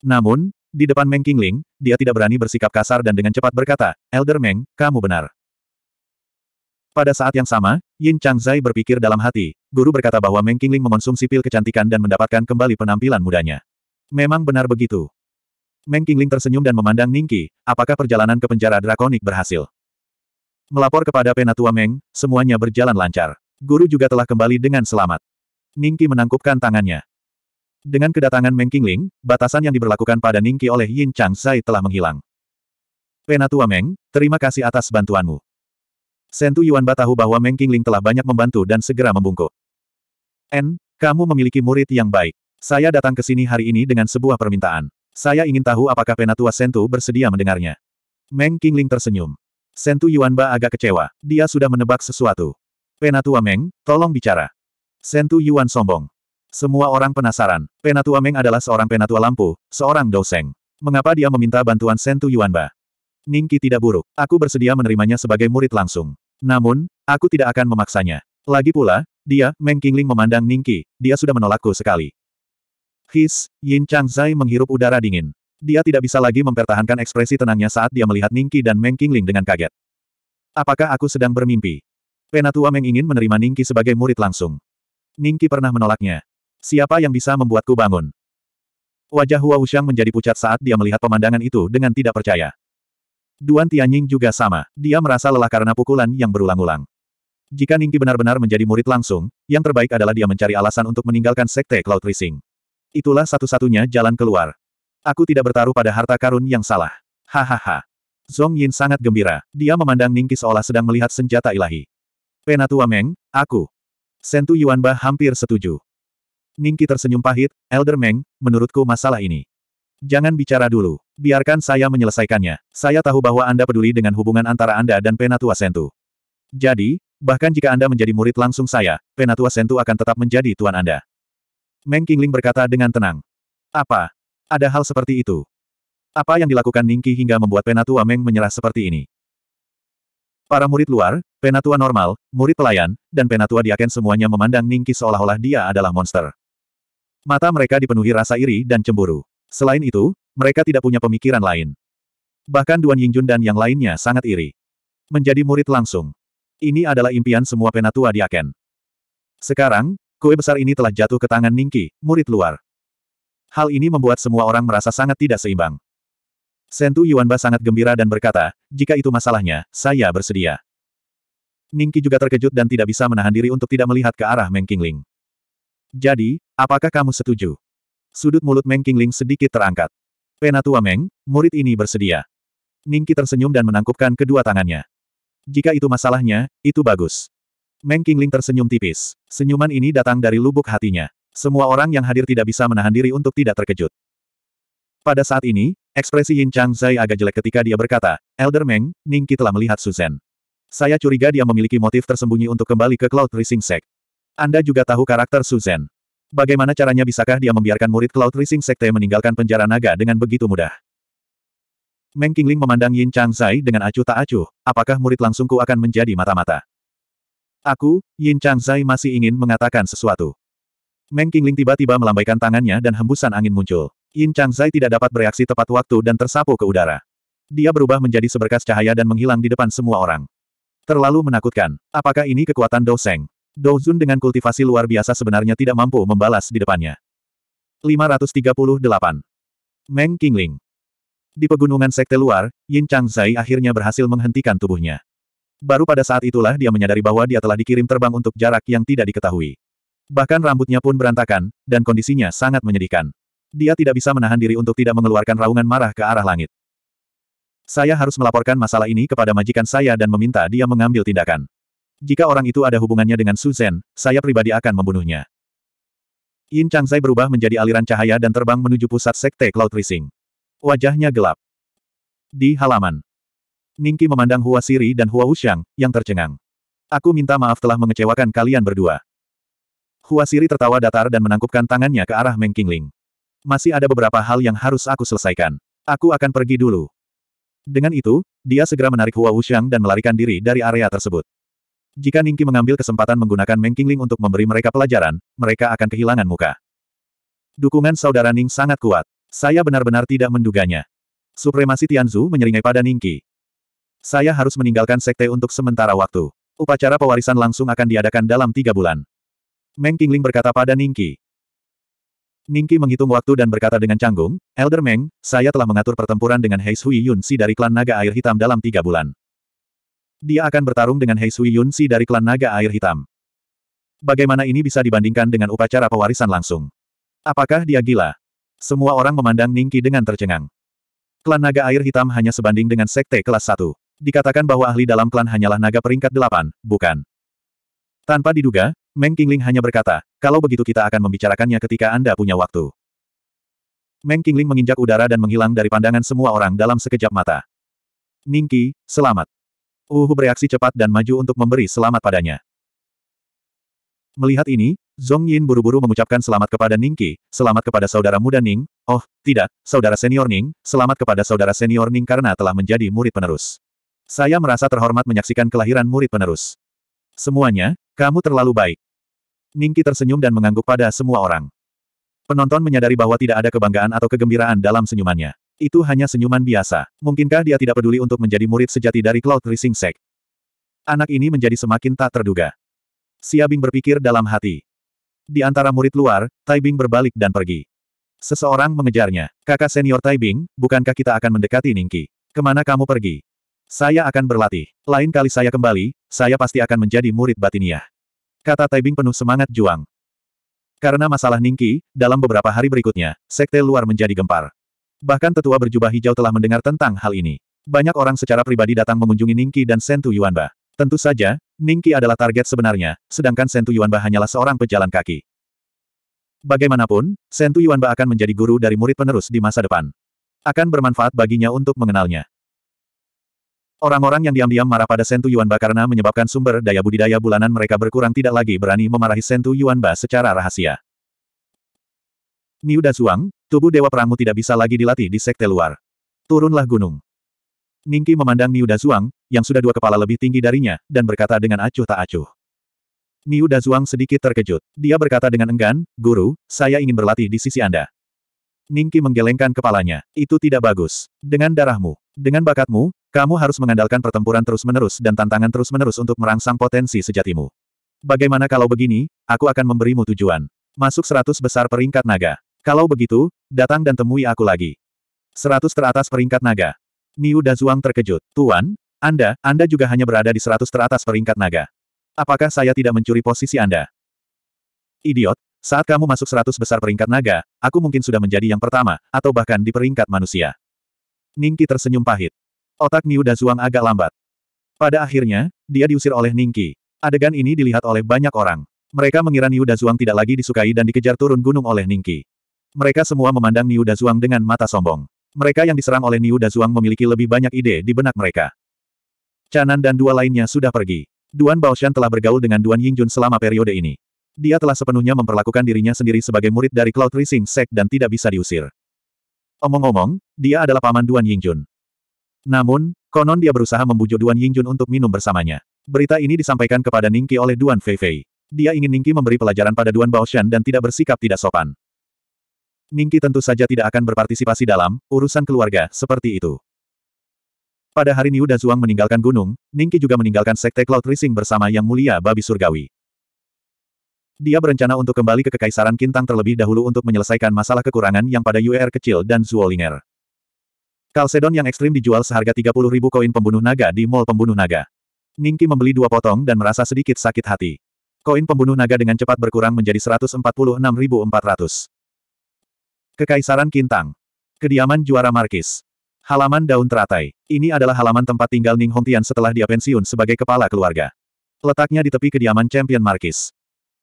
Namun, di depan Meng Qingling, dia tidak berani bersikap kasar dan dengan cepat berkata, Elder Meng, kamu benar. Pada saat yang sama, Yin Changzai berpikir dalam hati, guru berkata bahwa Meng Qingling mengonsumsi pil kecantikan dan mendapatkan kembali penampilan mudanya. Memang benar begitu. Meng Qingling tersenyum dan memandang Ningki, apakah perjalanan ke penjara drakonik berhasil? Melapor kepada Penatua Meng, semuanya berjalan lancar. Guru juga telah kembali dengan selamat. Ningki menangkupkan tangannya. Dengan kedatangan Meng Qingling, batasan yang diberlakukan pada Ningki oleh Yin Changzai telah menghilang. Penatua Meng, terima kasih atas bantuanmu. Sentu Yuanba tahu bahwa Meng Qingling telah banyak membantu dan segera membungkuk. N, kamu memiliki murid yang baik. Saya datang ke sini hari ini dengan sebuah permintaan. Saya ingin tahu apakah Penatua Sentu bersedia mendengarnya. Meng Qingling tersenyum. Sentu Yuanba agak kecewa. Dia sudah menebak sesuatu. Penatua Meng, tolong bicara. Sentu Yuan sombong. Semua orang penasaran. Penatua Meng adalah seorang penatua lampu, seorang doseng. Mengapa dia meminta bantuan Sentu Yuanba? Ningki tidak buruk. Aku bersedia menerimanya sebagai murid langsung. Namun, aku tidak akan memaksanya. Lagi pula, dia, Meng Qingling memandang Ningki, dia sudah menolakku sekali. His, Yin Changzai menghirup udara dingin. Dia tidak bisa lagi mempertahankan ekspresi tenangnya saat dia melihat Ningki dan Meng Qingling dengan kaget. Apakah aku sedang bermimpi? Penatua Meng ingin menerima Ningki sebagai murid langsung. Ningki pernah menolaknya. Siapa yang bisa membuatku bangun? Wajah Hua Wuxiang menjadi pucat saat dia melihat pemandangan itu dengan tidak percaya. Duan Tianying juga sama, dia merasa lelah karena pukulan yang berulang-ulang. Jika Ningki benar-benar menjadi murid langsung, yang terbaik adalah dia mencari alasan untuk meninggalkan Sekte Cloud Rising. Itulah satu-satunya jalan keluar. Aku tidak bertaruh pada harta karun yang salah. Hahaha. Zong Yin sangat gembira, dia memandang Ningki seolah sedang melihat senjata ilahi. Penatua Meng, aku. Sentu Yuanba hampir setuju. Ningki tersenyum pahit, Elder Meng, menurutku masalah ini. Jangan bicara dulu. Biarkan saya menyelesaikannya. Saya tahu bahwa Anda peduli dengan hubungan antara Anda dan Penatua Sentu. Jadi, bahkan jika Anda menjadi murid langsung saya, Penatua Sentu akan tetap menjadi tuan Anda. Meng Qingling berkata dengan tenang. Apa? Ada hal seperti itu. Apa yang dilakukan Ningki hingga membuat Penatua Meng menyerah seperti ini? Para murid luar, penatua normal, murid pelayan, dan penatua diaken semuanya memandang Ningki seolah-olah dia adalah monster. Mata mereka dipenuhi rasa iri dan cemburu. Selain itu, mereka tidak punya pemikiran lain. Bahkan Duan Yingjun dan yang lainnya sangat iri. Menjadi murid langsung. Ini adalah impian semua penatua di Aken. Sekarang, kue besar ini telah jatuh ke tangan Ningki, murid luar. Hal ini membuat semua orang merasa sangat tidak seimbang. Sentu Yuanba sangat gembira dan berkata, jika itu masalahnya, saya bersedia. Ningki juga terkejut dan tidak bisa menahan diri untuk tidak melihat ke arah Meng Qingling. Jadi, apakah kamu setuju? Sudut mulut Meng Qingling sedikit terangkat. Penatua Meng, murid ini bersedia. Ningki tersenyum dan menangkupkan kedua tangannya. Jika itu masalahnya, itu bagus. Meng Qingling tersenyum tipis. Senyuman ini datang dari lubuk hatinya. Semua orang yang hadir tidak bisa menahan diri untuk tidak terkejut. Pada saat ini, ekspresi Yin Chang Zai agak jelek ketika dia berkata, Elder Meng, Ningki telah melihat Susan. Saya curiga dia memiliki motif tersembunyi untuk kembali ke Cloud Rising Sect. Anda juga tahu karakter Suzen. Bagaimana caranya bisakah dia membiarkan murid Cloud Rising Sekte meninggalkan penjara naga dengan begitu mudah? Meng Qingling memandang Yin Chang Zai dengan acuh tak acuh, apakah murid langsungku akan menjadi mata-mata? Aku, Yin Chang Zai masih ingin mengatakan sesuatu. Meng Qingling tiba-tiba melambaikan tangannya dan hembusan angin muncul. Yin Chang Zai tidak dapat bereaksi tepat waktu dan tersapu ke udara. Dia berubah menjadi seberkas cahaya dan menghilang di depan semua orang. Terlalu menakutkan. Apakah ini kekuatan Doseng? Douzun dengan kultivasi luar biasa sebenarnya tidak mampu membalas di depannya. 538. Meng Qingling Di pegunungan sekte luar, Yin Changzai akhirnya berhasil menghentikan tubuhnya. Baru pada saat itulah dia menyadari bahwa dia telah dikirim terbang untuk jarak yang tidak diketahui. Bahkan rambutnya pun berantakan, dan kondisinya sangat menyedihkan. Dia tidak bisa menahan diri untuk tidak mengeluarkan raungan marah ke arah langit. Saya harus melaporkan masalah ini kepada majikan saya dan meminta dia mengambil tindakan. Jika orang itu ada hubungannya dengan Suzen, saya pribadi akan membunuhnya. Yin Changzai berubah menjadi aliran cahaya dan terbang menuju pusat sekte Cloud Rising. Wajahnya gelap. Di halaman. Ningki memandang Hua Siri dan Hua Wuxiang, yang tercengang. Aku minta maaf telah mengecewakan kalian berdua. Hua Siri tertawa datar dan menangkupkan tangannya ke arah Meng Qingling. Masih ada beberapa hal yang harus aku selesaikan. Aku akan pergi dulu. Dengan itu, dia segera menarik Hua Wuxiang dan melarikan diri dari area tersebut. Jika Ningki mengambil kesempatan menggunakan Mengkingling untuk memberi mereka pelajaran, mereka akan kehilangan muka. Dukungan saudara Ning sangat kuat. Saya benar-benar tidak menduganya. Supremasi Tianzu menyeringai pada Ningki. Saya harus meninggalkan sekte untuk sementara waktu. Upacara pewarisan langsung akan diadakan dalam tiga bulan. Meng Qingling berkata pada Ningki. Ningki menghitung waktu dan berkata dengan canggung, Elder Meng, saya telah mengatur pertempuran dengan Hei Shui Yun dari klan Naga Air Hitam dalam tiga bulan. Dia akan bertarung dengan Hei Sui Yun Si dari klan Naga Air Hitam. Bagaimana ini bisa dibandingkan dengan upacara pewarisan langsung? Apakah dia gila? Semua orang memandang Ningki dengan tercengang. Klan Naga Air Hitam hanya sebanding dengan Sekte Kelas 1. Dikatakan bahwa ahli dalam klan hanyalah naga peringkat 8, bukan. Tanpa diduga, Meng Qingling hanya berkata, kalau begitu kita akan membicarakannya ketika Anda punya waktu. Meng Qingling menginjak udara dan menghilang dari pandangan semua orang dalam sekejap mata. Ningki, selamat. Uhu bereaksi cepat dan maju untuk memberi selamat padanya. Melihat ini, Zong Yin buru-buru mengucapkan selamat kepada Ning Qi, selamat kepada saudara muda Ning, oh, tidak, saudara senior Ning, selamat kepada saudara senior Ning karena telah menjadi murid penerus. Saya merasa terhormat menyaksikan kelahiran murid penerus. Semuanya, kamu terlalu baik. Ning Qi tersenyum dan mengangguk pada semua orang. Penonton menyadari bahwa tidak ada kebanggaan atau kegembiraan dalam senyumannya. Itu hanya senyuman biasa. Mungkinkah dia tidak peduli untuk menjadi murid sejati dari Cloud Rising Sek? Anak ini menjadi semakin tak terduga. Bing berpikir dalam hati. Di antara murid luar, Taibing berbalik dan pergi. Seseorang mengejarnya. Kakak senior Taibing, bukankah kita akan mendekati Ningki? Kemana kamu pergi? Saya akan berlatih. Lain kali saya kembali, saya pasti akan menjadi murid batiniah. Kata Taibing penuh semangat juang. Karena masalah Ningki, dalam beberapa hari berikutnya, sekte luar menjadi gempar. Bahkan tetua berjubah hijau telah mendengar tentang hal ini. Banyak orang secara pribadi datang mengunjungi Ningqi dan Sentu Yuanba. Tentu saja, Ningqi adalah target sebenarnya, sedangkan Sentu Yuanba hanyalah seorang pejalan kaki. Bagaimanapun, Sentu Yuanba akan menjadi guru dari murid penerus di masa depan. Akan bermanfaat baginya untuk mengenalnya. Orang-orang yang diam-diam marah pada Sentu Yuanba karena menyebabkan sumber daya budidaya bulanan mereka berkurang tidak lagi berani memarahi Sentu Yuanba secara rahasia. Niu Zhuang, tubuh Dewa Perangmu tidak bisa lagi dilatih di sekte luar. Turunlah gunung. Ningki memandang Niu Zhuang, yang sudah dua kepala lebih tinggi darinya, dan berkata dengan acuh tak acuh. Niu Zhuang sedikit terkejut. Dia berkata dengan enggan, Guru, saya ingin berlatih di sisi Anda. Ningki menggelengkan kepalanya. Itu tidak bagus. Dengan darahmu, dengan bakatmu, kamu harus mengandalkan pertempuran terus-menerus dan tantangan terus-menerus untuk merangsang potensi sejatimu. Bagaimana kalau begini, aku akan memberimu tujuan. Masuk seratus besar peringkat naga. Kalau begitu, datang dan temui aku lagi. Seratus teratas peringkat naga. Niu Dazuang terkejut. Tuan, Anda, Anda juga hanya berada di seratus teratas peringkat naga. Apakah saya tidak mencuri posisi Anda? Idiot, saat kamu masuk seratus besar peringkat naga, aku mungkin sudah menjadi yang pertama, atau bahkan di peringkat manusia. Ningki tersenyum pahit. Otak Niu Dazuang agak lambat. Pada akhirnya, dia diusir oleh Ningki. Adegan ini dilihat oleh banyak orang. Mereka mengira Niu Dazuang tidak lagi disukai dan dikejar turun gunung oleh Ningki. Mereka semua memandang Niu Dazuang dengan mata sombong. Mereka yang diserang oleh Niu Dazuang memiliki lebih banyak ide di benak mereka. Canan dan dua lainnya sudah pergi. Duan Baoshan telah bergaul dengan Duan Yingjun selama periode ini. Dia telah sepenuhnya memperlakukan dirinya sendiri sebagai murid dari Cloud Rising Sect dan tidak bisa diusir. Omong-omong, dia adalah paman Duan Yingjun. Namun, konon dia berusaha membujuk Duan Yingjun untuk minum bersamanya. Berita ini disampaikan kepada Ningki oleh Duan Feifei. Dia ingin Ningki memberi pelajaran pada Duan Baoshan dan tidak bersikap tidak sopan. Ningki tentu saja tidak akan berpartisipasi dalam urusan keluarga seperti itu. Pada hari Niu Zhuang meninggalkan gunung, Ningki juga meninggalkan Sekte Cloud Rising bersama Yang Mulia Babi Surgawi. Dia berencana untuk kembali ke Kekaisaran Kintang terlebih dahulu untuk menyelesaikan masalah kekurangan yang pada UR kecil dan Zuolinger. Kalsedon yang ekstrim dijual seharga 30 ribu koin pembunuh naga di Mall Pembunuh Naga. Ningki membeli dua potong dan merasa sedikit sakit hati. Koin pembunuh naga dengan cepat berkurang menjadi 146.400. Kekaisaran Kintang. Kediaman juara Markis. Halaman daun teratai. Ini adalah halaman tempat tinggal Ning Hong Tian setelah dia pensiun sebagai kepala keluarga. Letaknya di tepi kediaman champion Markis.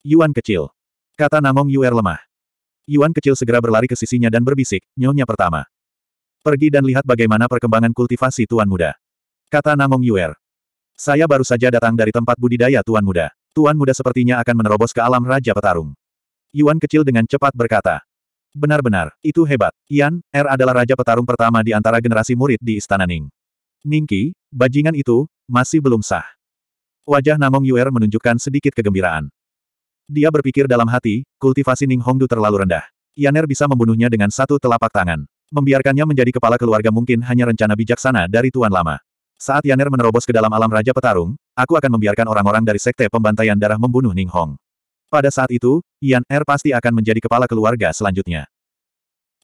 Yuan kecil. Kata Namong Yuer lemah. Yuan kecil segera berlari ke sisinya dan berbisik, nyonya pertama. Pergi dan lihat bagaimana perkembangan kultivasi Tuan Muda. Kata Namong Yuer. Saya baru saja datang dari tempat budidaya Tuan Muda. Tuan Muda sepertinya akan menerobos ke alam Raja Petarung. Yuan kecil dengan cepat berkata. Benar-benar, itu hebat. Yan, Er adalah raja petarung pertama di antara generasi murid di Istana Ning. Ningki, bajingan itu, masih belum sah. Wajah Namong Yuer menunjukkan sedikit kegembiraan. Dia berpikir dalam hati, kultivasi Ning Hongdu terlalu rendah. Yaner bisa membunuhnya dengan satu telapak tangan. Membiarkannya menjadi kepala keluarga mungkin hanya rencana bijaksana dari Tuan Lama. Saat Yaner menerobos ke dalam alam Raja Petarung, aku akan membiarkan orang-orang dari Sekte Pembantaian Darah membunuh Ning Hong. Pada saat itu, Yan Er pasti akan menjadi kepala keluarga selanjutnya.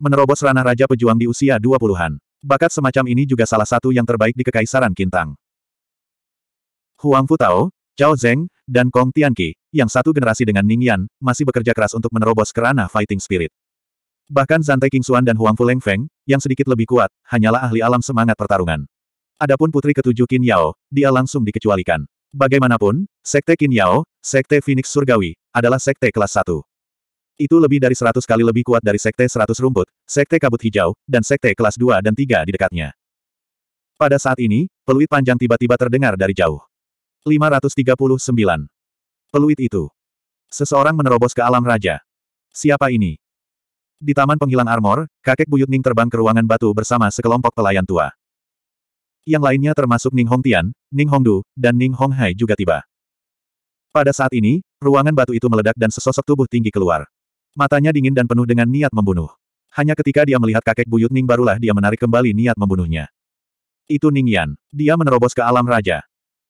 Menerobos ranah Raja Pejuang di usia 20-an. Bakat semacam ini juga salah satu yang terbaik di Kekaisaran Kintang. Huang Futao, Zhao Zeng, dan Kong Tianqi, yang satu generasi dengan Ning Yan, masih bekerja keras untuk menerobos kerana fighting spirit. Bahkan Zante Xuan dan Huang Leng Feng, yang sedikit lebih kuat, hanyalah ahli alam semangat pertarungan. Adapun putri ketujuh Qin Yao, dia langsung dikecualikan. Bagaimanapun, Sekte Qin Yao, Sekte Phoenix Surgawi, adalah Sekte kelas 1. Itu lebih dari 100 kali lebih kuat dari Sekte 100 Rumput, Sekte Kabut Hijau, dan Sekte kelas 2 dan 3 di dekatnya. Pada saat ini, peluit panjang tiba-tiba terdengar dari jauh. 539. Peluit itu. Seseorang menerobos ke alam raja. Siapa ini? Di Taman Penghilang Armor, kakek Buyut Ning terbang ke ruangan batu bersama sekelompok pelayan tua. Yang lainnya termasuk Ning Hong Tian, Ning Hong Du, dan Ning Hong Hai juga tiba. Pada saat ini, ruangan batu itu meledak dan sesosok tubuh tinggi keluar. Matanya dingin dan penuh dengan niat membunuh. Hanya ketika dia melihat kakek buyut Ning barulah dia menarik kembali niat membunuhnya. Itu Ning Yan. Dia menerobos ke alam raja.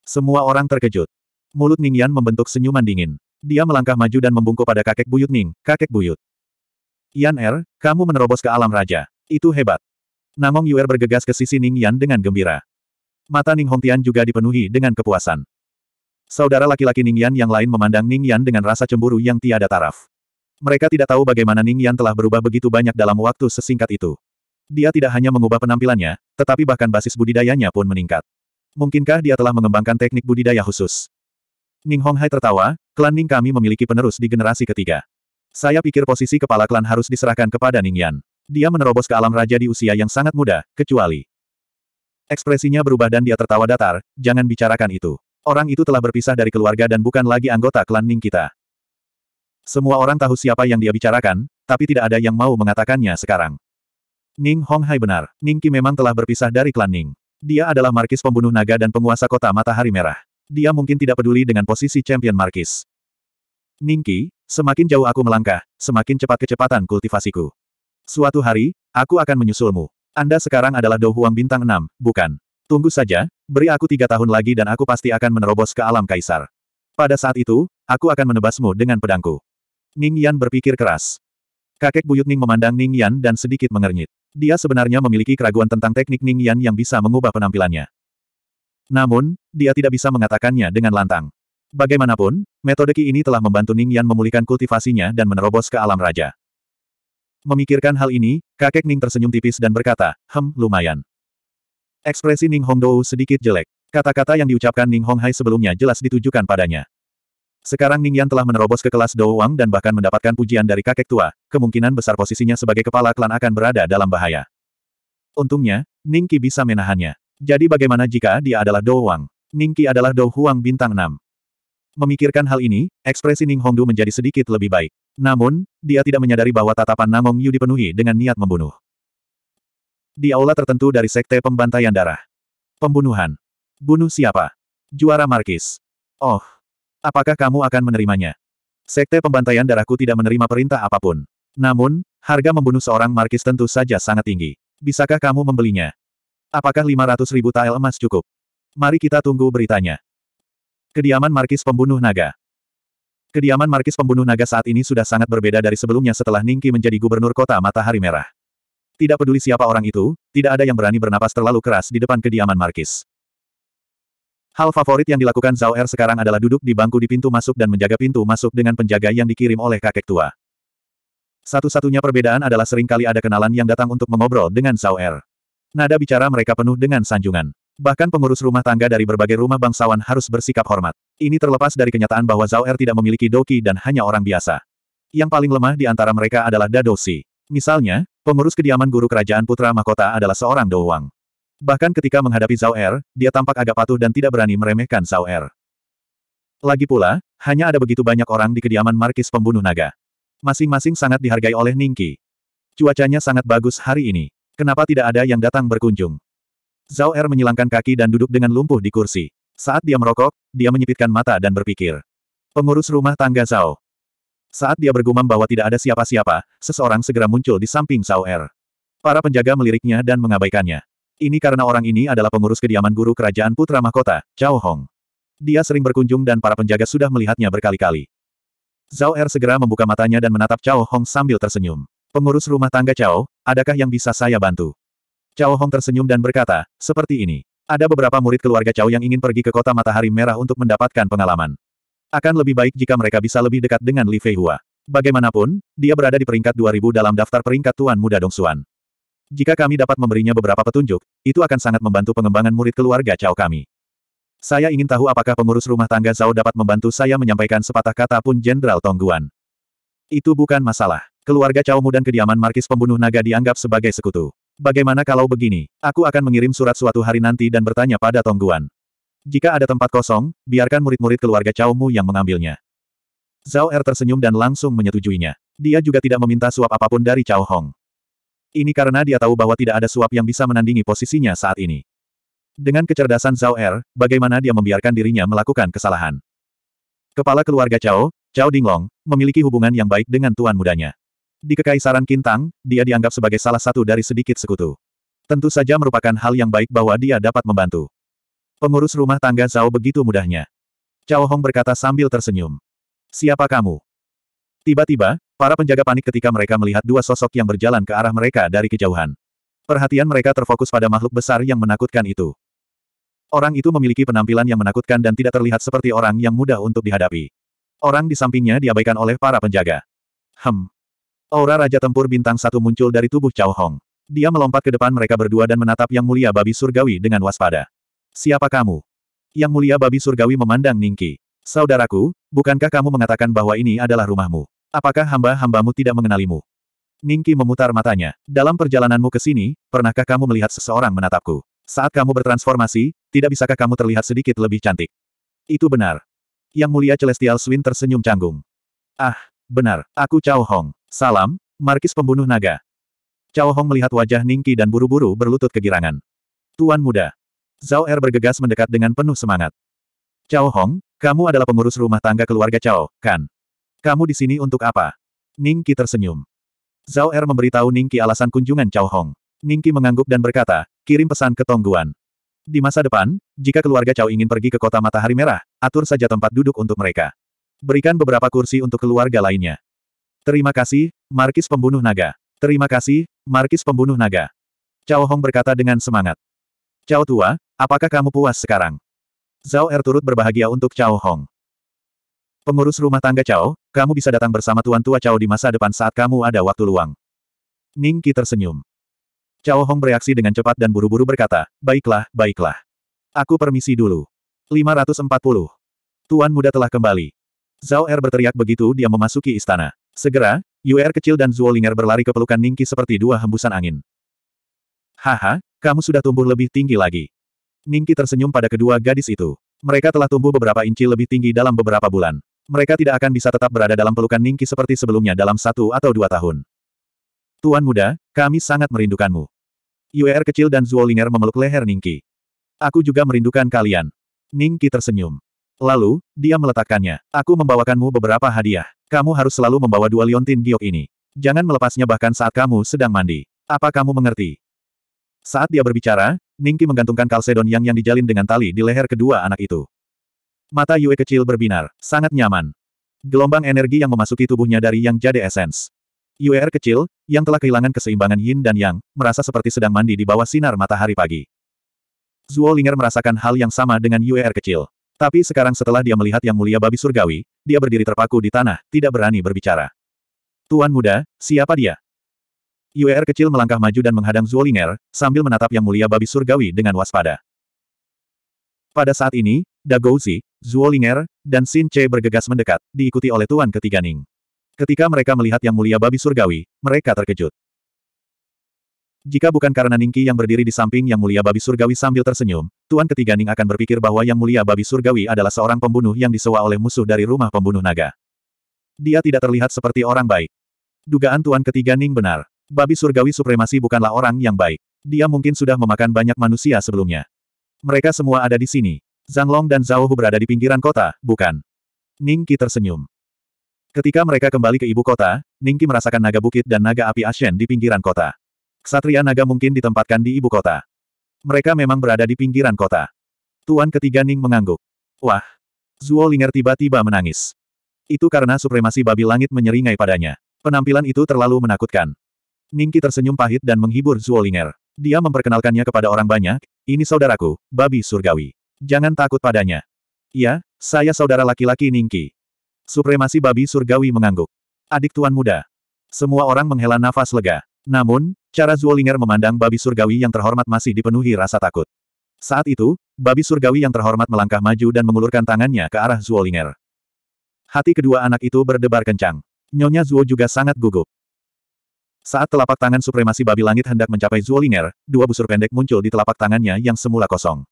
Semua orang terkejut. Mulut Ning Yan membentuk senyuman dingin. Dia melangkah maju dan membungkuk pada kakek buyut Ning, kakek buyut. Yan Er, kamu menerobos ke alam raja. Itu hebat. Namong Yuer bergegas ke sisi Ning Yan dengan gembira. Mata Ning Hongtian juga dipenuhi dengan kepuasan. Saudara laki-laki Ning Yan yang lain memandang Ning Yan dengan rasa cemburu yang tiada taraf. Mereka tidak tahu bagaimana Ning Yan telah berubah begitu banyak dalam waktu sesingkat itu. Dia tidak hanya mengubah penampilannya, tetapi bahkan basis budidayanya pun meningkat. Mungkinkah dia telah mengembangkan teknik budidaya khusus? Ning Honghai tertawa, klan Ning kami memiliki penerus di generasi ketiga. Saya pikir posisi kepala klan harus diserahkan kepada Ning Yan. Dia menerobos ke alam raja di usia yang sangat muda, kecuali. Ekspresinya berubah dan dia tertawa datar, jangan bicarakan itu. Orang itu telah berpisah dari keluarga dan bukan lagi anggota klan Ning kita. Semua orang tahu siapa yang dia bicarakan, tapi tidak ada yang mau mengatakannya sekarang. Ning Honghai benar, Ning Qi memang telah berpisah dari klan Ning. Dia adalah markis pembunuh naga dan penguasa kota matahari merah. Dia mungkin tidak peduli dengan posisi champion markis. Ning Qi, semakin jauh aku melangkah, semakin cepat kecepatan kultivasiku. Suatu hari, aku akan menyusulmu. Anda sekarang adalah Dohuang Bintang 6, bukan? Tunggu saja, beri aku tiga tahun lagi dan aku pasti akan menerobos ke alam kaisar. Pada saat itu, aku akan menebasmu dengan pedangku. Ning Yan berpikir keras. Kakek buyut Ning memandang Ning Yan dan sedikit mengernyit. Dia sebenarnya memiliki keraguan tentang teknik Ning Yan yang bisa mengubah penampilannya. Namun, dia tidak bisa mengatakannya dengan lantang. Bagaimanapun, metode Ki ini telah membantu Ning Yan memulihkan kultivasinya dan menerobos ke alam raja. Memikirkan hal ini, kakek Ning tersenyum tipis dan berkata, hem, lumayan. Ekspresi Ning Hong Dou sedikit jelek. Kata-kata yang diucapkan Ning Hong Hai sebelumnya jelas ditujukan padanya. Sekarang Ning Yan telah menerobos ke kelas Dou Wang dan bahkan mendapatkan pujian dari kakek tua, kemungkinan besar posisinya sebagai kepala klan akan berada dalam bahaya. Untungnya, Ning Qi bisa menahannya. Jadi bagaimana jika dia adalah Dou Wang? Ning Qi adalah Dou Huang bintang 6. Memikirkan hal ini, ekspresi Ning Hongdu menjadi sedikit lebih baik. Namun, dia tidak menyadari bahwa tatapan Namong Yu dipenuhi dengan niat membunuh. Di aula tertentu dari sekte pembantaian darah. Pembunuhan. Bunuh siapa? Juara Markis. Oh. Apakah kamu akan menerimanya? Sekte pembantaian darahku tidak menerima perintah apapun. Namun, harga membunuh seorang Markis tentu saja sangat tinggi. Bisakah kamu membelinya? Apakah 500 ribu tael emas cukup? Mari kita tunggu beritanya. Kediaman Markis Pembunuh Naga. Kediaman Markis pembunuh naga saat ini sudah sangat berbeda dari sebelumnya setelah Ningki menjadi gubernur kota Matahari Merah. Tidak peduli siapa orang itu, tidak ada yang berani bernapas terlalu keras di depan kediaman Markis. Hal favorit yang dilakukan Zhao Er sekarang adalah duduk di bangku di pintu masuk dan menjaga pintu masuk dengan penjaga yang dikirim oleh kakek tua. Satu-satunya perbedaan adalah seringkali ada kenalan yang datang untuk mengobrol dengan Zhao Er. Nada bicara mereka penuh dengan sanjungan. Bahkan pengurus rumah tangga dari berbagai rumah bangsawan harus bersikap hormat. Ini terlepas dari kenyataan bahwa Zhao Er tidak memiliki doki dan hanya orang biasa. Yang paling lemah di antara mereka adalah Dadosi. Misalnya, pengurus kediaman guru kerajaan putra mahkota adalah seorang Douwang. Bahkan ketika menghadapi Zhao Er, dia tampak agak patuh dan tidak berani meremehkan Zhao Er. Lagi pula, hanya ada begitu banyak orang di kediaman Markis pembunuh naga. Masing-masing sangat dihargai oleh Ningki. Cuacanya sangat bagus hari ini. Kenapa tidak ada yang datang berkunjung? Zhao Er menyilangkan kaki dan duduk dengan lumpuh di kursi. Saat dia merokok, dia menyipitkan mata dan berpikir. Pengurus rumah tangga Zhao. Saat dia bergumam bahwa tidak ada siapa-siapa, seseorang segera muncul di samping Zhao Er. Para penjaga meliriknya dan mengabaikannya. Ini karena orang ini adalah pengurus kediaman guru kerajaan putra mahkota, Zhao Hong. Dia sering berkunjung dan para penjaga sudah melihatnya berkali-kali. Zhao Er segera membuka matanya dan menatap Zhao Hong sambil tersenyum. Pengurus rumah tangga Zhao, adakah yang bisa saya bantu? Cao Hong tersenyum dan berkata, seperti ini. Ada beberapa murid keluarga Cao yang ingin pergi ke kota matahari merah untuk mendapatkan pengalaman. Akan lebih baik jika mereka bisa lebih dekat dengan Li Fei Hua. Bagaimanapun, dia berada di peringkat 2000 dalam daftar peringkat Tuan Muda Dong Xuan. Jika kami dapat memberinya beberapa petunjuk, itu akan sangat membantu pengembangan murid keluarga Cao kami. Saya ingin tahu apakah pengurus rumah tangga Zhao dapat membantu saya menyampaikan sepatah kata pun Jenderal Tongguan. Itu bukan masalah. Keluarga Cao Mu dan kediaman Markis Pembunuh Naga dianggap sebagai sekutu. Bagaimana kalau begini? Aku akan mengirim surat suatu hari nanti dan bertanya pada Tongguan. Jika ada tempat kosong, biarkan murid-murid keluarga Chao Mu yang mengambilnya. Zhao Er tersenyum dan langsung menyetujuinya. Dia juga tidak meminta suap apapun dari Cao Hong. Ini karena dia tahu bahwa tidak ada suap yang bisa menandingi posisinya saat ini. Dengan kecerdasan Zhao Er, bagaimana dia membiarkan dirinya melakukan kesalahan. Kepala keluarga Cao, Cao Dinglong, memiliki hubungan yang baik dengan tuan mudanya. Di Kekaisaran Kintang, dia dianggap sebagai salah satu dari sedikit sekutu. Tentu saja merupakan hal yang baik bahwa dia dapat membantu. Pengurus rumah tangga Zhao begitu mudahnya. Cao Hong berkata sambil tersenyum. Siapa kamu? Tiba-tiba, para penjaga panik ketika mereka melihat dua sosok yang berjalan ke arah mereka dari kejauhan. Perhatian mereka terfokus pada makhluk besar yang menakutkan itu. Orang itu memiliki penampilan yang menakutkan dan tidak terlihat seperti orang yang mudah untuk dihadapi. Orang di sampingnya diabaikan oleh para penjaga. Hem, Aura Raja Tempur Bintang Satu muncul dari tubuh Cao Hong. Dia melompat ke depan mereka berdua dan menatap Yang Mulia Babi Surgawi dengan waspada. Siapa kamu? Yang Mulia Babi Surgawi memandang Ningki. Saudaraku, bukankah kamu mengatakan bahwa ini adalah rumahmu? Apakah hamba-hambamu tidak mengenalimu? Ningki memutar matanya. Dalam perjalananmu ke sini, pernahkah kamu melihat seseorang menatapku? Saat kamu bertransformasi, tidak bisakah kamu terlihat sedikit lebih cantik? Itu benar. Yang mulia Celestial Swin tersenyum canggung. Ah, benar, aku Cao Hong. Salam, Markis pembunuh naga. Cao Hong melihat wajah Ningki dan buru-buru berlutut kegirangan. Tuan muda. Zhao Er bergegas mendekat dengan penuh semangat. Cao Hong, kamu adalah pengurus rumah tangga keluarga Cao, kan? Kamu di sini untuk apa? Ningki tersenyum. Zhao Er memberitahu Ningki alasan kunjungan Cao Hong. Ningki mengangguk dan berkata, kirim pesan ke Tongguan. Di masa depan, jika keluarga Cao ingin pergi ke kota matahari merah, atur saja tempat duduk untuk mereka. Berikan beberapa kursi untuk keluarga lainnya. Terima kasih, Markis Pembunuh Naga. Terima kasih, Markis Pembunuh Naga. Cao Hong berkata dengan semangat. Cao Tua, apakah kamu puas sekarang? Zhao Er turut berbahagia untuk Cao Hong. Pengurus rumah tangga Cao, kamu bisa datang bersama Tuan Tua Cao di masa depan saat kamu ada waktu luang. Ning Qi tersenyum. Cao Hong bereaksi dengan cepat dan buru-buru berkata, baiklah, baiklah. Aku permisi dulu. 540. Tuan muda telah kembali. Zhao Er berteriak begitu dia memasuki istana. Segera, Yuer kecil dan Zuolinger berlari ke pelukan Ningki seperti dua hembusan angin. Haha, kamu sudah tumbuh lebih tinggi lagi. Ningki tersenyum pada kedua gadis itu. Mereka telah tumbuh beberapa inci lebih tinggi dalam beberapa bulan. Mereka tidak akan bisa tetap berada dalam pelukan Ningki seperti sebelumnya dalam satu atau dua tahun. Tuan muda, kami sangat merindukanmu. Yuer kecil dan Zuolinger memeluk leher Ningki. Aku juga merindukan kalian. Ningki tersenyum. Lalu, dia meletakkannya. Aku membawakanmu beberapa hadiah. Kamu harus selalu membawa dua liontin giok ini. Jangan melepasnya bahkan saat kamu sedang mandi. Apa kamu mengerti? Saat dia berbicara, Ningki menggantungkan kalsedon yang yang dijalin dengan tali di leher kedua anak itu. Mata Yue kecil berbinar, sangat nyaman. Gelombang energi yang memasuki tubuhnya dari yang jade essence. Yue er kecil, yang telah kehilangan keseimbangan yin dan yang, merasa seperti sedang mandi di bawah sinar matahari pagi. Zuo Linger merasakan hal yang sama dengan Yue er kecil. Tapi sekarang setelah dia melihat yang mulia babi surgawi, dia berdiri terpaku di tanah, tidak berani berbicara. Tuan muda, siapa dia? Yuer er kecil melangkah maju dan menghadang Zuolinger, sambil menatap yang mulia babi surgawi dengan waspada. Pada saat ini, Dagouzi, Zuolinger, dan Xin Che bergegas mendekat, diikuti oleh Tuan ketiga Ning. Ketika mereka melihat yang mulia babi surgawi, mereka terkejut. Jika bukan karena Ningki yang berdiri di samping Yang Mulia Babi Surgawi sambil tersenyum, Tuan Ketiga Ning akan berpikir bahwa Yang Mulia Babi Surgawi adalah seorang pembunuh yang disewa oleh musuh dari rumah pembunuh naga. Dia tidak terlihat seperti orang baik. Dugaan Tuan Ketiga Ning benar. Babi Surgawi Supremasi bukanlah orang yang baik. Dia mungkin sudah memakan banyak manusia sebelumnya. Mereka semua ada di sini. Zhang Long dan Zhao Hu berada di pinggiran kota, bukan? Ning tersenyum. Ketika mereka kembali ke ibu kota, Ning merasakan naga bukit dan naga api Ashen di pinggiran kota. Ksatria naga mungkin ditempatkan di ibu kota. Mereka memang berada di pinggiran kota. Tuan ketiga Ning mengangguk. Wah! Zuo Linger tiba-tiba menangis. Itu karena supremasi babi langit menyeringai padanya. Penampilan itu terlalu menakutkan. Ningki tersenyum pahit dan menghibur Zuo Linger. Dia memperkenalkannya kepada orang banyak, ini saudaraku, babi surgawi. Jangan takut padanya. Ya, saya saudara laki-laki Ningki. Supremasi babi surgawi mengangguk. Adik tuan muda. Semua orang menghela nafas lega. Namun, Cara Zuolinger memandang babi surgawi yang terhormat masih dipenuhi rasa takut. Saat itu, babi surgawi yang terhormat melangkah maju dan mengulurkan tangannya ke arah Zuolinger. Hati kedua anak itu berdebar kencang. Nyonya Zuo juga sangat gugup. Saat telapak tangan supremasi babi langit hendak mencapai Zuolinger, dua busur pendek muncul di telapak tangannya yang semula kosong.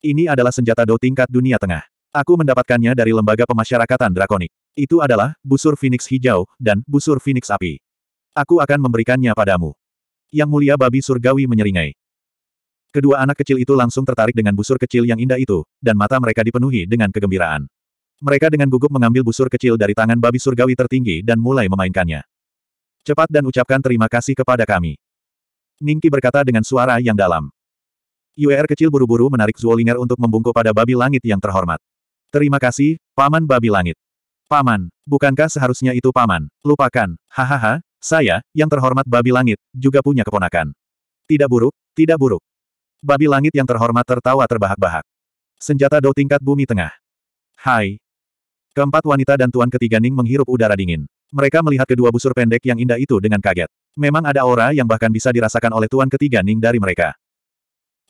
Ini adalah senjata do tingkat dunia tengah. Aku mendapatkannya dari lembaga pemasyarakatan drakonik. Itu adalah busur Phoenix hijau dan busur Phoenix api. Aku akan memberikannya padamu. Yang mulia babi surgawi menyeringai. Kedua anak kecil itu langsung tertarik dengan busur kecil yang indah itu, dan mata mereka dipenuhi dengan kegembiraan. Mereka dengan gugup mengambil busur kecil dari tangan babi surgawi tertinggi dan mulai memainkannya. Cepat dan ucapkan terima kasih kepada kami. Ningki berkata dengan suara yang dalam. UR kecil buru-buru menarik Zuolinger untuk membungkuk pada babi langit yang terhormat. Terima kasih, Paman Babi Langit. Paman, bukankah seharusnya itu Paman? Lupakan, hahaha, saya, yang terhormat babi langit, juga punya keponakan. Tidak buruk, tidak buruk. Babi langit yang terhormat tertawa terbahak-bahak. Senjata do tingkat bumi tengah. Hai. Keempat wanita dan tuan ketiga Ning menghirup udara dingin. Mereka melihat kedua busur pendek yang indah itu dengan kaget. Memang ada aura yang bahkan bisa dirasakan oleh tuan ketiga Ning dari mereka.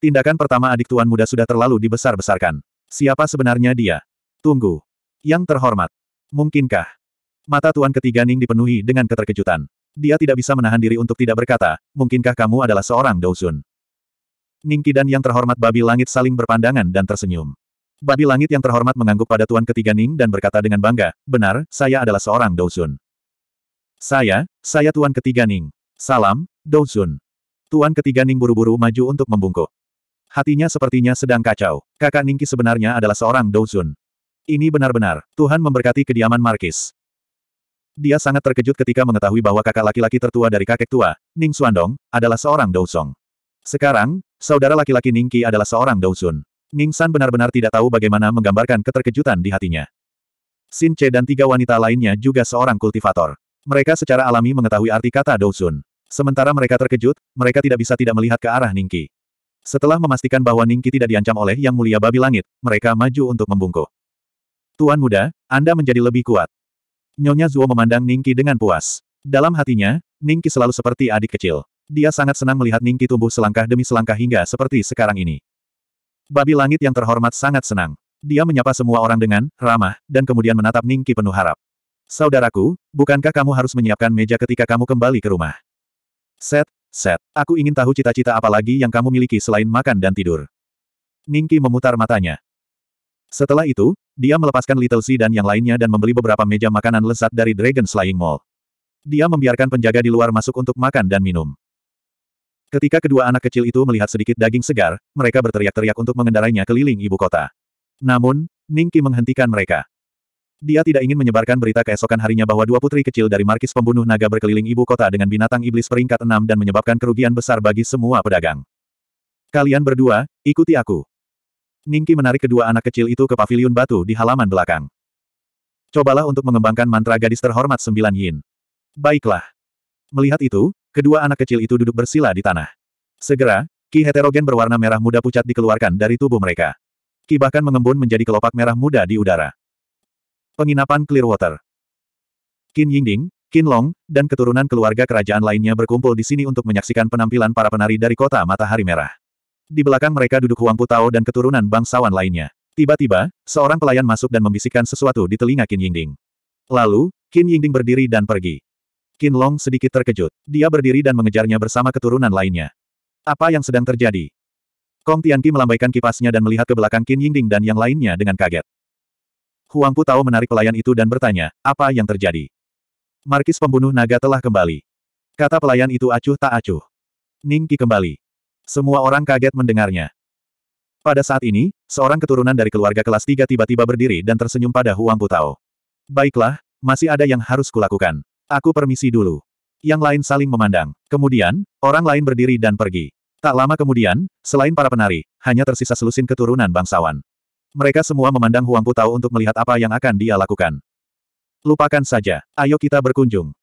Tindakan pertama adik tuan muda sudah terlalu dibesar-besarkan. Siapa sebenarnya dia? Tunggu. Yang terhormat. Mungkinkah? Mata tuan ketiga Ning dipenuhi dengan keterkejutan. Dia tidak bisa menahan diri untuk tidak berkata, mungkinkah kamu adalah seorang Dousun? Ningki dan yang terhormat babi langit saling berpandangan dan tersenyum. Babi langit yang terhormat mengangguk pada tuan ketiga Ning dan berkata dengan bangga, benar, saya adalah seorang Dousun. Saya, saya tuan ketiga Ning. Salam, Dousun. Tuan ketiga Ning buru-buru maju untuk membungkuk. Hatinya sepertinya sedang kacau. Kakak Ningki sebenarnya adalah seorang Dousun. Ini benar-benar, Tuhan memberkati kediaman Markis. Dia sangat terkejut ketika mengetahui bahwa kakak laki-laki tertua dari kakek tua, Ning Suandong, adalah seorang Dousong. Sekarang, saudara laki-laki Ning Qi adalah seorang Dousun. Ning San benar-benar tidak tahu bagaimana menggambarkan keterkejutan di hatinya. Xin Che dan tiga wanita lainnya juga seorang kultivator. Mereka secara alami mengetahui arti kata Dousun. Sementara mereka terkejut, mereka tidak bisa tidak melihat ke arah Ningki. Setelah memastikan bahwa Ningki tidak diancam oleh Yang Mulia Babi Langit, mereka maju untuk membungkuk. Tuan muda, Anda menjadi lebih kuat. Nyonya Zuo memandang Ningki dengan puas. Dalam hatinya, Ningki selalu seperti adik kecil. Dia sangat senang melihat Ningki tumbuh selangkah demi selangkah hingga seperti sekarang ini. Babi langit yang terhormat sangat senang. Dia menyapa semua orang dengan ramah, dan kemudian menatap Ningki penuh harap. Saudaraku, bukankah kamu harus menyiapkan meja ketika kamu kembali ke rumah? Set, set, aku ingin tahu cita-cita apa lagi yang kamu miliki selain makan dan tidur. Ningki memutar matanya. Setelah itu, dia melepaskan Little C dan yang lainnya dan membeli beberapa meja makanan lezat dari Dragon Slaying Mall. Dia membiarkan penjaga di luar masuk untuk makan dan minum. Ketika kedua anak kecil itu melihat sedikit daging segar, mereka berteriak-teriak untuk mengendarainya keliling ibu kota. Namun, Ningki menghentikan mereka. Dia tidak ingin menyebarkan berita keesokan harinya bahwa dua putri kecil dari markis pembunuh naga berkeliling ibu kota dengan binatang iblis peringkat enam dan menyebabkan kerugian besar bagi semua pedagang. Kalian berdua, ikuti aku. Ningki menarik kedua anak kecil itu ke pavilion batu di halaman belakang. Cobalah untuk mengembangkan mantra gadis terhormat sembilan yin. Baiklah. Melihat itu, kedua anak kecil itu duduk bersila di tanah. Segera, ki heterogen berwarna merah muda pucat dikeluarkan dari tubuh mereka. Ki bahkan mengembun menjadi kelopak merah muda di udara. Penginapan Clearwater Qin Yingding, Qin Long, dan keturunan keluarga kerajaan lainnya berkumpul di sini untuk menyaksikan penampilan para penari dari kota Matahari Merah. Di belakang mereka duduk Huang Putao dan keturunan bangsawan lainnya. Tiba-tiba, seorang pelayan masuk dan membisikkan sesuatu di telinga Qin Yingding. Lalu, Qin Yingding berdiri dan pergi. Qin Long sedikit terkejut. Dia berdiri dan mengejarnya bersama keturunan lainnya. Apa yang sedang terjadi? Kong Tianqi melambaikan kipasnya dan melihat ke belakang Qin Yingding dan yang lainnya dengan kaget. Huang Putao menarik pelayan itu dan bertanya, apa yang terjadi? Markis pembunuh naga telah kembali. Kata pelayan itu acuh tak acuh. Ning Qi kembali. Semua orang kaget mendengarnya. Pada saat ini, seorang keturunan dari keluarga kelas 3 tiba-tiba berdiri dan tersenyum pada Huang Putao. Baiklah, masih ada yang harus kulakukan. Aku permisi dulu. Yang lain saling memandang. Kemudian, orang lain berdiri dan pergi. Tak lama kemudian, selain para penari, hanya tersisa selusin keturunan bangsawan. Mereka semua memandang Huang Putao untuk melihat apa yang akan dia lakukan. Lupakan saja, ayo kita berkunjung.